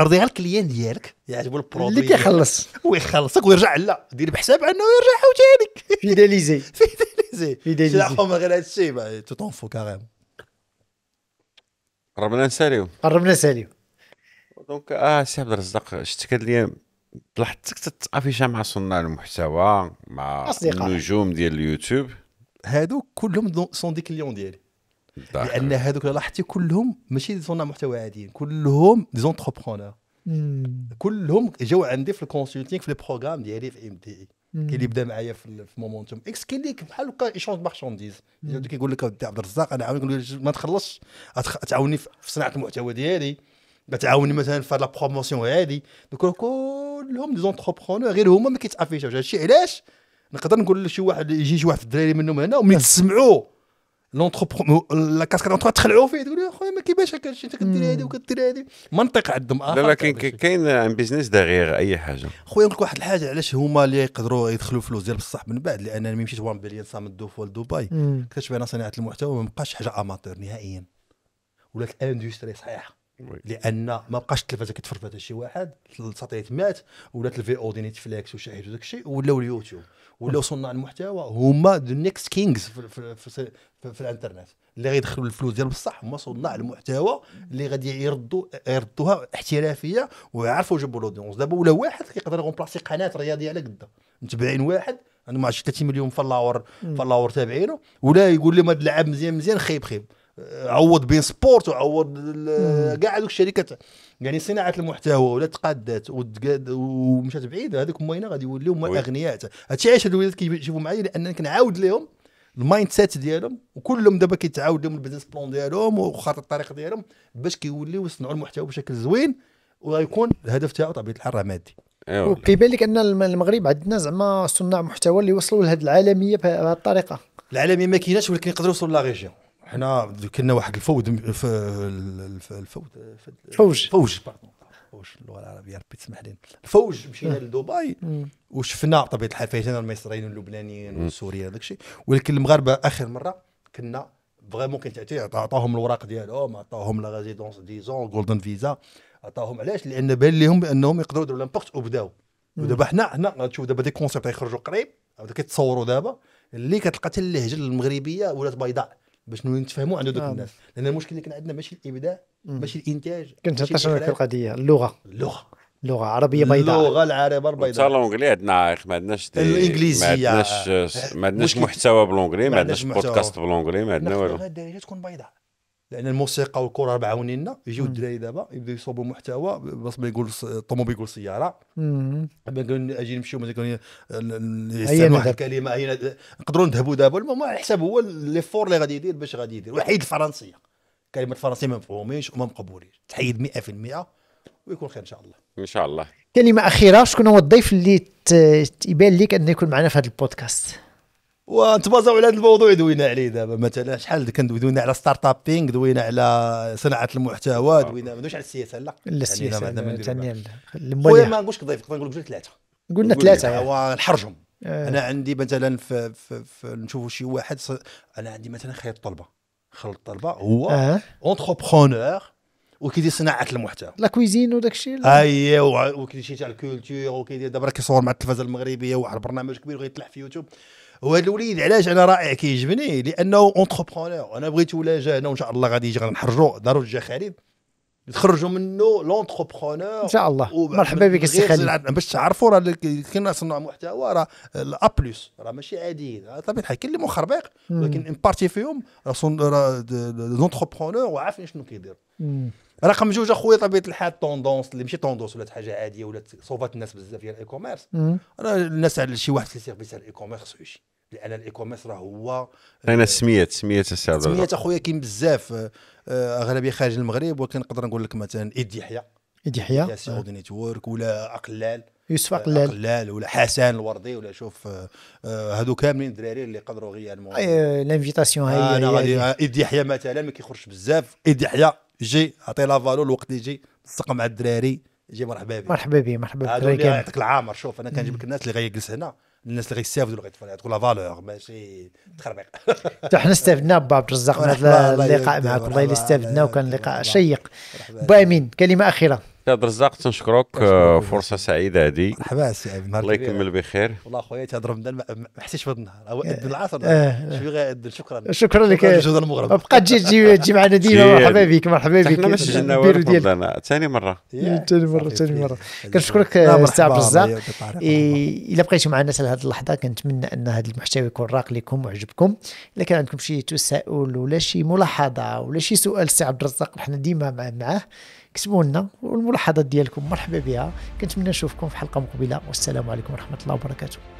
ارضيها الكليان ديالك يعجبو البرودوي اللي كيخلص ويخلصك ويرجع لا دير بحساب انه يرجع عاوتاني فيداليزي فيداليزي فيداليزي لا غير غير هادشي تو فو كاريمون قربنا نساليو قربنا نساليو دونك اه سي عبد الرزاق شفت كان ليا لاحظتك تتافيشا مع صناع المحتوى مع أصدقاء. النجوم ديال اليوتيوب هادو كلهم سون دي كليون ديالي لان هادوك لاحظتي كلهم ماشي دي صناع محتوى عاديين كلهم دي زونتربرونور كلهم جاو عندي في الكونسلتينغ في البروغرام ديالي في ام تي اي كاين اللي بدا معايا في, في مومونتوم اكس كاين اللي بحال هكا ايشونج مارشانديز يعني كيقول لك عبد الرزاق انا عاونك ما تخلصش تعاوني في صناعه المحتوى ديالي تعاوني مثلا في لا بروموسيون هادي دوك كلهم دي زونتربرونور غير هما ما كيتافيشوش هادشي علاش نقدر نقول لشي واحد يجي شي واحد الدراري منهم هنا وملي تسمعوه لونتربرو لا كاسكاد اونتوا تخلعوا فيه تقول يا خويا ما كيفاش هكا الشيء كدير هذه وكدير هذه منطق عندهم اخر لا كاين كاين ان بيزنس داغيغ اي حاجه خويا نقول لك واحد الحاجه علاش هما اللي يقدروا يدخلوا فلوس ديال بصح من بعد لان ملي مشيت وان بليان دو فول دبي اكتشف انا صناعه المحتوى ما بقاش حاجه اماتور نهائيا ولات اندستري صحيحه لان ما بقاش التلفازه كتفرف هذا شي واحد الساتيليت مات ولات الفي او دي نتفليكس وشاهد وداك الشيء ولاو اليوتيوب ولاو صناع المحتوى هما ذا نيكست كينجز في, الانترنت اللي غيدخلوا الفلوس ديال بصح هما صناع المحتوى اللي غادي يردوا يردوها احترافيه ويعرفوا يجيبوا لودونس دابا ولا واحد كيقدر يغومبلاسي قناه رياضيه على قدها متبعين واحد عنده ما عرفتش 30 مليون فلاور فلاور تابعينه ولا يقول لهم هذا اللعاب مزيان مزيان خيب خيب عوض بين سبورت وعوض كاع هذوك الشركات يعني صناعه المحتوى ولا تقادات ومشات بعيده هذوك موينه غادي يوليو هما اغنياء هادشي علاش هاد الولاد كيشوفوا معايا لان كنعاود لهم المايند سيت ديالهم وكلهم دابا كيتعاود لهم البيزنس بلان ديالهم وخارطه الطريق ديالهم باش كيوليو يصنعوا المحتوى بشكل زوين وغيكون الهدف تاعو طبيعه الحال راه مادي وكيبان لك ان المغرب عندنا زعما صناع محتوى اللي وصلوا لهذه العالميه بهذه الطريقه العالميه ما كايناش ولكن يقدروا يوصلوا لا ريجيون حنا كنا واحد الفوج الفوج فوج فوج فوج اللغه العربيه ربي تسمح لي الفوج مشينا اه. لدبي وشفنا بطبيعه الحال فايتنا المصريين واللبنانيين والسوريين وداك الشيء ولكن المغاربه اخر مره كنا فريمون كنت عطاهم الوراق ديالهم عطاهم لا ريزيدونس ديزون جولدن فيزا عطاهم علاش لان بان لهم بانهم يقدروا يديروا لامبورت وبداو ودابا حنا حنا تشوف دابا دي كونسيبت غيخرجوا قريب كيتصوروا دابا اللي كتلقى حتى اللهجه المغربيه ولات بيضاء باش نتفاهموا عند دوك آه. الناس لان المشكل اللي كان عندنا ماشي الابداع ماشي الانتاج كنت نتشرف في القضيه اللغه اللغه اللغه العربيه بيضاء اللغه العربيه البيضاء لونجلي عندنا ما عندناش الانجليزيه ما عندناش ما عندناش محتوى بلونجلي ما عندناش بودكاست بلونجلي ما عندنا والو الدارجه تكون بيضاء لان الموسيقى والكره راه معاونيننا يجيو الدراري دابا يبداو يصوبوا محتوى بس ما يقول الطوموبيل يقول سياره اجي نمشيو مثلا يستعمل واحد الكلمه نقدروا نذهبوا دابا المهم على حساب هو ليفور اللي غادي يدير باش غادي يدير ويحيد الفرنسيه كلمه الفرنسيه ما مفهومينش وما مقبولينش تحيد 100% ويكون خير ان شاء الله ان شاء الله كلمه اخيره شكون هو الضيف اللي يبان لك انه يكون معنا في هذا البودكاست ونتبازاو على هذا الموضوع دوينا عليه دابا مثلا شحال كندوينا على ستارت اب تينغ دوينا على صناعه المحتوى آه. دوينا ما دويناش على السياسه لا لا يعني السياسه ثانيا خويا ما نقولش كضيف نقول لك ثلاثه قلنا ثلاثه هو يعني. الحرجم آه. انا عندي مثلا في, في, في نشوفوا شي واحد انا عندي مثلا خيط الطلبه خيط الطلبه هو اونتربرونور آه. وكيدير صناعه المحتوى لا كويزين وداك الشيء ايوا وكيدير شي تاع الكولتور وكيدير دابا راه كيصور مع التلفزه المغربيه واحد البرنامج كبير وغيطلع في يوتيوب وهذا الوليد علاش انا رائع كيعجبني لانه اونتربرونور انا بغيت ولا جا هنا وان شاء الله غادي يجي غنحرجو دار جا خالد يتخرجوا منه لونتربرونور ان شاء الله مرحبا بك السي خالد باش تعرفوا راه كنا صناع محتوى راه الأ بلس راه ماشي عاديين طبيعي الحال كاين اللي مخربيق ولكن ان بارتي فيهم راه لونتربرونور وعارفين شنو كيدير رقم جوج اخويا طبيعه الحال توندونس اللي ماشي توندونس ولات حاجه عاديه ولات صوفات الناس بزاف ديال الاي كوميرس راه الناس على شي واحد في سيرفيس الاي كوميرس خصو يمشي لان الايكوميرس راه هو آه، انا سميت سميت السي سميت اخويا كاين بزاف آه، اغلبيه خارج المغرب ولكن نقدر نقول لك مثلا ايد يحيى ايد يحيى ياسين نيتورك ولا اقلال يوسف آه، اقلال اقلال ولا حسن الوردي ولا شوف هادو كاملين الدراري اللي قدروا غير لانفيتاسيون هي انا غادي ايد يحيى مثلا ما كيخرجش بزاف ايد يحيى جي عطي لا فالو الوقت اللي يجي تسق مع الدراري جي مرحبا بك مرحبا بك مرحبا بك يعطيك العامر شوف انا كنجيب لك الناس اللي غيجلس هنا الناس اللي غيستافدوا اللي غيتفرجوا يعطيكم لا فالور ماشي تخربيق حتى حنا استفدنا بابا عبد الرزاق من هذا اللقاء معك والله الا استفدنا وكان لقاء شيق بامين كلمه اخيره يا عبد الرزاق تنشكرك آه، فرصه سعيده هذه مرحبا سي عبد الله يكمل بخير والله خويا تهضر من ما حسيتش بهذا النهار هو اذن العصر آه، آه. شوي غير شكرا شكرا لك جهود المغرب بقى تجي تجي تجي معنا ديما مرحبا بك مرحبا بك احنا ما سجلنا والو ثاني مره ثاني مره ثاني مره كنشكرك سي عبد الرزاق الا بقيتوا معنا حتى لهذه اللحظه كنتمنى ان هذا المحتوى يكون راق لكم وعجبكم الا كان عندكم شي تساؤل ولا شي ملاحظه ولا شي سؤال سي عبد الرزاق حنا ديما معاه اكتبوا لنا والملاحظات ديالكم مرحبا بها كنتمنى نشوفكم في حلقه مقبله والسلام عليكم ورحمه الله وبركاته